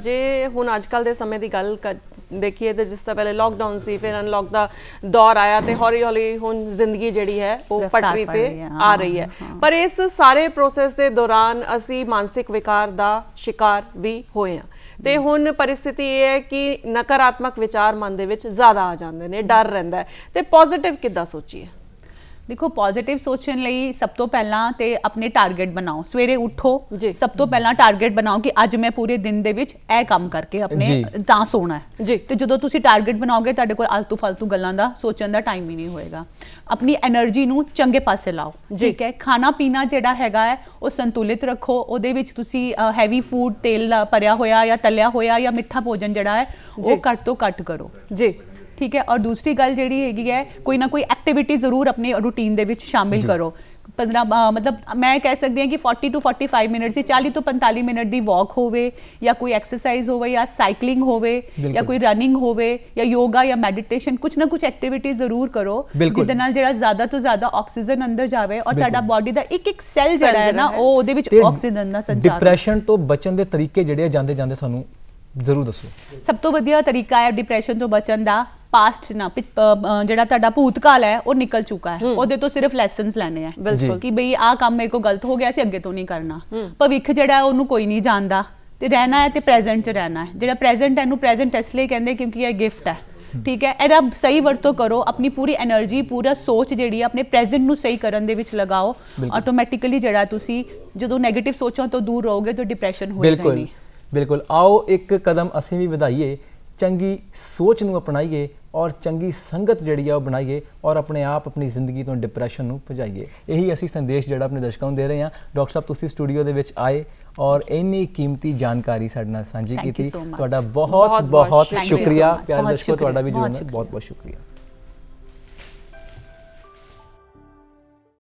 ਜੇ ਹੁਣ ਅੱਜ ਕੱਲ ਦੇ ਸਮੇਂ ਦੀ ਗੱਲ ਦੇਖੀਏ ਤਾਂ ਜਿਸ ਤੋਂ ਪਹਿਲੇ ਲਾਕਡਾਊਨ ਸੀ ਫਿਰ ਅਨਲੌਕ ਦਾ ਦੌਰ ਆਇਆ ਤੇ ਹੌਲੀ ਹੌਲੀ ਹੁਣ ਜ਼ਿੰਦਗੀ ਜਿਹੜੀ ਹੈ ਉਹ ਪਟਰੀ ਤੇ ਆ ਰਹੀ ਹੈ ਪਰ ਇਸ ਸਾਰੇ ਪ੍ਰੋਸੈਸ ਦੇ ਦੌਰਾਨ ਅਸੀਂ ਮਾਨਸਿਕ ਵਿਕਾਰ ਦਾ ਸ਼ਿਕਾਰ ਵੀ ਹੋਏ ਹਾਂ ਤੇ ਹੁਣ ਪਰਿਸਥਿਤੀ ਇਹ ਹੈ ਕਿ ਨਕਾਰਾਤਮਕ ਵਿਚਾਰ ਮਨ ਦੇ ਵਿੱਚ ਜ਼ਿਆਦਾ ਆ ਜਾਂਦੇ ਨੇ ਡਰ ਰਹਿੰਦਾ ਤੇ ਪੋਜ਼ਿਟਿਵ ਕਿੱਦਾਂ ਸੋਚੀਏ ਦੇਖੋ ਪੋਜ਼ਿਟਿਵ ਸੋਚਣ ਲਈ ਸਭ ਤੋਂ ਪਹਿਲਾਂ ਤੇ ਆਪਣੇ ਟਾਰਗੇਟ ਬਣਾਓ ਸਵੇਰੇ ਉਠੋ ਸਭ ਤੋਂ ਪਹਿਲਾਂ ਟਾਰਗੇਟ ਬਣਾਓ ਕਿ ਅੱਜ ਮੈਂ ਪੂਰੇ ਦਿਨ ਦੇ ਵਿੱਚ ਇਹ ਕੰਮ ਕਰਕੇ ਆਪਣੇ ਤਾਂ ਸੋਣਾ ਹੈ ਤੇ ਜਦੋਂ ਤੁਸੀਂ ਟਾਰਗੇਟ ਬਣਾਓਗੇ ਤੁਹਾਡੇ ਕੋਲ ਆਲਤੂ ਫालतू ਗੱਲਾਂ ਦਾ ਸੋਚਣ ਦਾ ਟਾਈਮ ਹੀ ਨਹੀਂ ਹੋਏਗਾ ਆਪਣੀ એનર્ਜੀ ਨੂੰ ਚੰਗੇ ਪਾਸੇ ਲਾਓ ਠੀਕ ਹੈ ਖਾਣਾ ਪੀਣਾ ਜਿਹੜਾ ਹੈਗਾ ਹੈ ਉਹ ਸੰਤੁਲਿਤ ਰੱਖੋ ਉਹਦੇ ਵਿੱਚ ਤੁਸੀਂ ਹੈਵੀ ਫੂਡ ਤੇਲ ਭਰਿਆ ਹੋਇਆ ਜਾਂ ਤਲਿਆ ਹੋਇਆ ਜਾਂ ਮਿੱਠਾ ਭੋਜਨ ਜਿਹੜਾ ਹੈ ਉਹ ਘੱਟ ਤੋਂ ਘੱਟ ਕਰੋ ਜੀ ਠੀਕ ਹੈ ਔਰ ਦੂਸਰੀ ਗੱਲ ਜਿਹੜੀ ਹੈਗੀ ਹੈ ਕੋਈ ਨਾ ਕੋਈ ਐਕਟੀਵਿਟੀ ਜ਼ਰੂਰ ਆਪਣੇ ਰੂਟੀਨ ਦੇ ਵਿੱਚ ਸ਼ਾਮਿਲ ਕਰੋ 15 ਮਤਲਬ ਮੈਂ ਕਹਿ ਸਕਦੀ ਹਾਂ ਕਿ 40 ਤੋਂ 45 ਮਿੰਟ ਦੀ 40 ਤੋਂ 45 ਮਿੰਟ ਦੀ ਵਾਕ ਹੋਵੇ ਜਾਂ ਕੋਈ ਐਕਸਰਸਾਈਜ਼ ਹੋਵੇ ਜਾਂ ਸਾਈਕਲਿੰਗ ਹੋਵੇ ਜਾਂ ਕੋਈ ਰਨਿੰਗ ਹੋਵੇ ਜਾਂ ਯੋਗਾ ਜਾਂ ਮੈਡੀਟੇਸ਼ਨ ਕੁਝ ਨਾ ਕੁਝ ਐਕਟੀਵਿਟੀ ਜ਼ਰੂਰ ਕਰੋ ਜਿਹਦੇ ਨਾਲ ਜਿਹੜਾ ਜ਼ਿਆਦਾ ਤੋਂ ਜ਼ਿਆਦਾ ਆਕਸੀਜਨ ਅੰਦਰ ਜਾਵੇ ਔਰ ਤੁਹਾਡਾ ਬਾਡੀ ਦਾ ਇੱਕ ਇੱਕ ਸੈੱਲ ਜਿਹੜਾ ਹੈ ਨਾ ਉਹ ਉਹਦੇ ਵਿੱਚ ਆਕਸੀਜਨ ਦਾ ਸੰਚਾਰ ਡਿਪਰੈਸ਼ਨ ਤੋਂ ਬਚਣ ਦੇ ਤਰੀਕੇ ਜਿਹੜੇ ਆ ਜਾਂਦੇ ਜਾਂਦੇ ਸਾਨੂੰ ਜ਼ਰੂਰ ਦੱਸੋ ਸਭ ਤੋਂ ਵਧੀਆ ਤਰੀਕਾ ਹੈ ਡਿਪਰੈਸ਼ਨ ਤੋਂ ਬਚਣ ਦਾ ਪਾਸਟ ਨਾ ਜਿਹੜਾ ਤੁਹਾਡਾ ਭੂਤਕਾਲ ਹੈ ਉਹ ਨਿਕਲ ਚੁੱਕਾ ਹੈ ਉਹਦੇ ਤੋਂ ਸਿਰਫ ਲੈਸਨਸ ਲੈਣੇ ਆ ਬਿਲਕੁਲ ਕਿ ਬਈ ਆਹ ਕੰਮ ਮੇਰੇ ਕੋ ਗਲਤ ਹੋ ਗਿਆ ਸੀ ਅੱਗੇ ਤੋਂ ਨਹੀਂ ਕਰਨਾ ਭਵਿੱਖ ਜਿਹੜਾ ਉਹਨੂੰ ਕੋਈ ਨਹੀਂ ਜਾਣਦਾ ਤੇ ਰਹਿਣਾ ਹੈ ਤੇ ਪ੍ਰੈਜ਼ੈਂਟ 'ਚ ਰਹਿਣਾ ਹੈ ਜਿਹੜਾ ਪ੍ਰੈਜ਼ੈਂਟ ਹੈ ਨੂੰ ਪ੍ਰੈਜ਼ੈਂਟ ਇਸ ਲਈ ਕਹਿੰਦੇ ਕਿਉਂਕਿ ਇਹ ਗਿਫਟ ਹੈ ਠੀਕ ਹੈ ਇਹਦਾ ਸਹੀ ਵਰਤੋਂ ਕਰੋ ਆਪਣੀ ਪੂਰੀ એનર્ਜੀ ਪੂਰਾ ਸੋਚ ਜਿਹੜੀ ਹੈ ਆਪਣੇ ਪ੍ਰੈਜ਼ੈਂਟ ਨੂੰ ਸਹੀ ਕਰਨ ਦੇ ਵਿੱਚ ਲਗਾਓ ਆਟੋਮੈਟਿਕਲੀ ਜਿਹੜਾ ਤੁਸੀਂ ਜਦੋਂ 네ਗੇਟਿਵ ਸੋਚਾਂ ਤੋਂ ਦੂਰ ਰਹੋਗੇ ਤਾਂ ਡਿਪਰੈਸ਼ਨ ਹੋਏਗਾ ਨਹੀਂ ਬਿਲਕੁਲ ਆਓ ਇੱਕ ਕਦਮ ਅਸੀਂ ਵੀ ਵਧਾਈਏ ਚੰਗੀ ਸੋਚ ਨੂੰ ਅਪਣਾਈਏ ਔਰ ਚੰਗੀ ਸੰਗਤ ਜਿਹੜੀ ਆ ਉਹ ਬਣਾਈਏ ਔਰ ਆਪਣੇ ਆਪ ਆਪਣੀ ਜ਼ਿੰਦਗੀ ਤੋਂ ਡਿਪਰੈਸ਼ਨ ਨੂੰ ਭਜਾਈਏ ਇਹੀ ਅਸੀਂ ਸੰਦੇਸ਼ ਜਿਹੜਾ ਆਪਣੇ ਦਰਸ਼ਕਾਂ ਨੂੰ ਦੇ ਰਹੇ ਹਾਂ ਡਾਕਟਰ ਸਾਹਿਬ ਤੁਸੀਂ ਸਟੂਡੀਓ ਦੇ ਵਿੱਚ ਆਏ ਔਰ ਇੰਨੀ ਕੀਮਤੀ ਜਾਣਕਾਰੀ ਸਾਡੇ ਨਾਲ ਸਾਂਝੀ ਕੀਤੀ ਤੁਹਾਡਾ ਬਹੁਤ ਬਹੁਤ ਸ਼ੁਕਰੀਆ ਪਿਆਰੇ ਦਰਸ਼ਕੋ ਤੁਹਾਡਾ ਵੀ ਜੁੜਨ ਦਾ ਬਹੁਤ ਬਹੁਤ ਸ਼ੁਕਰੀਆ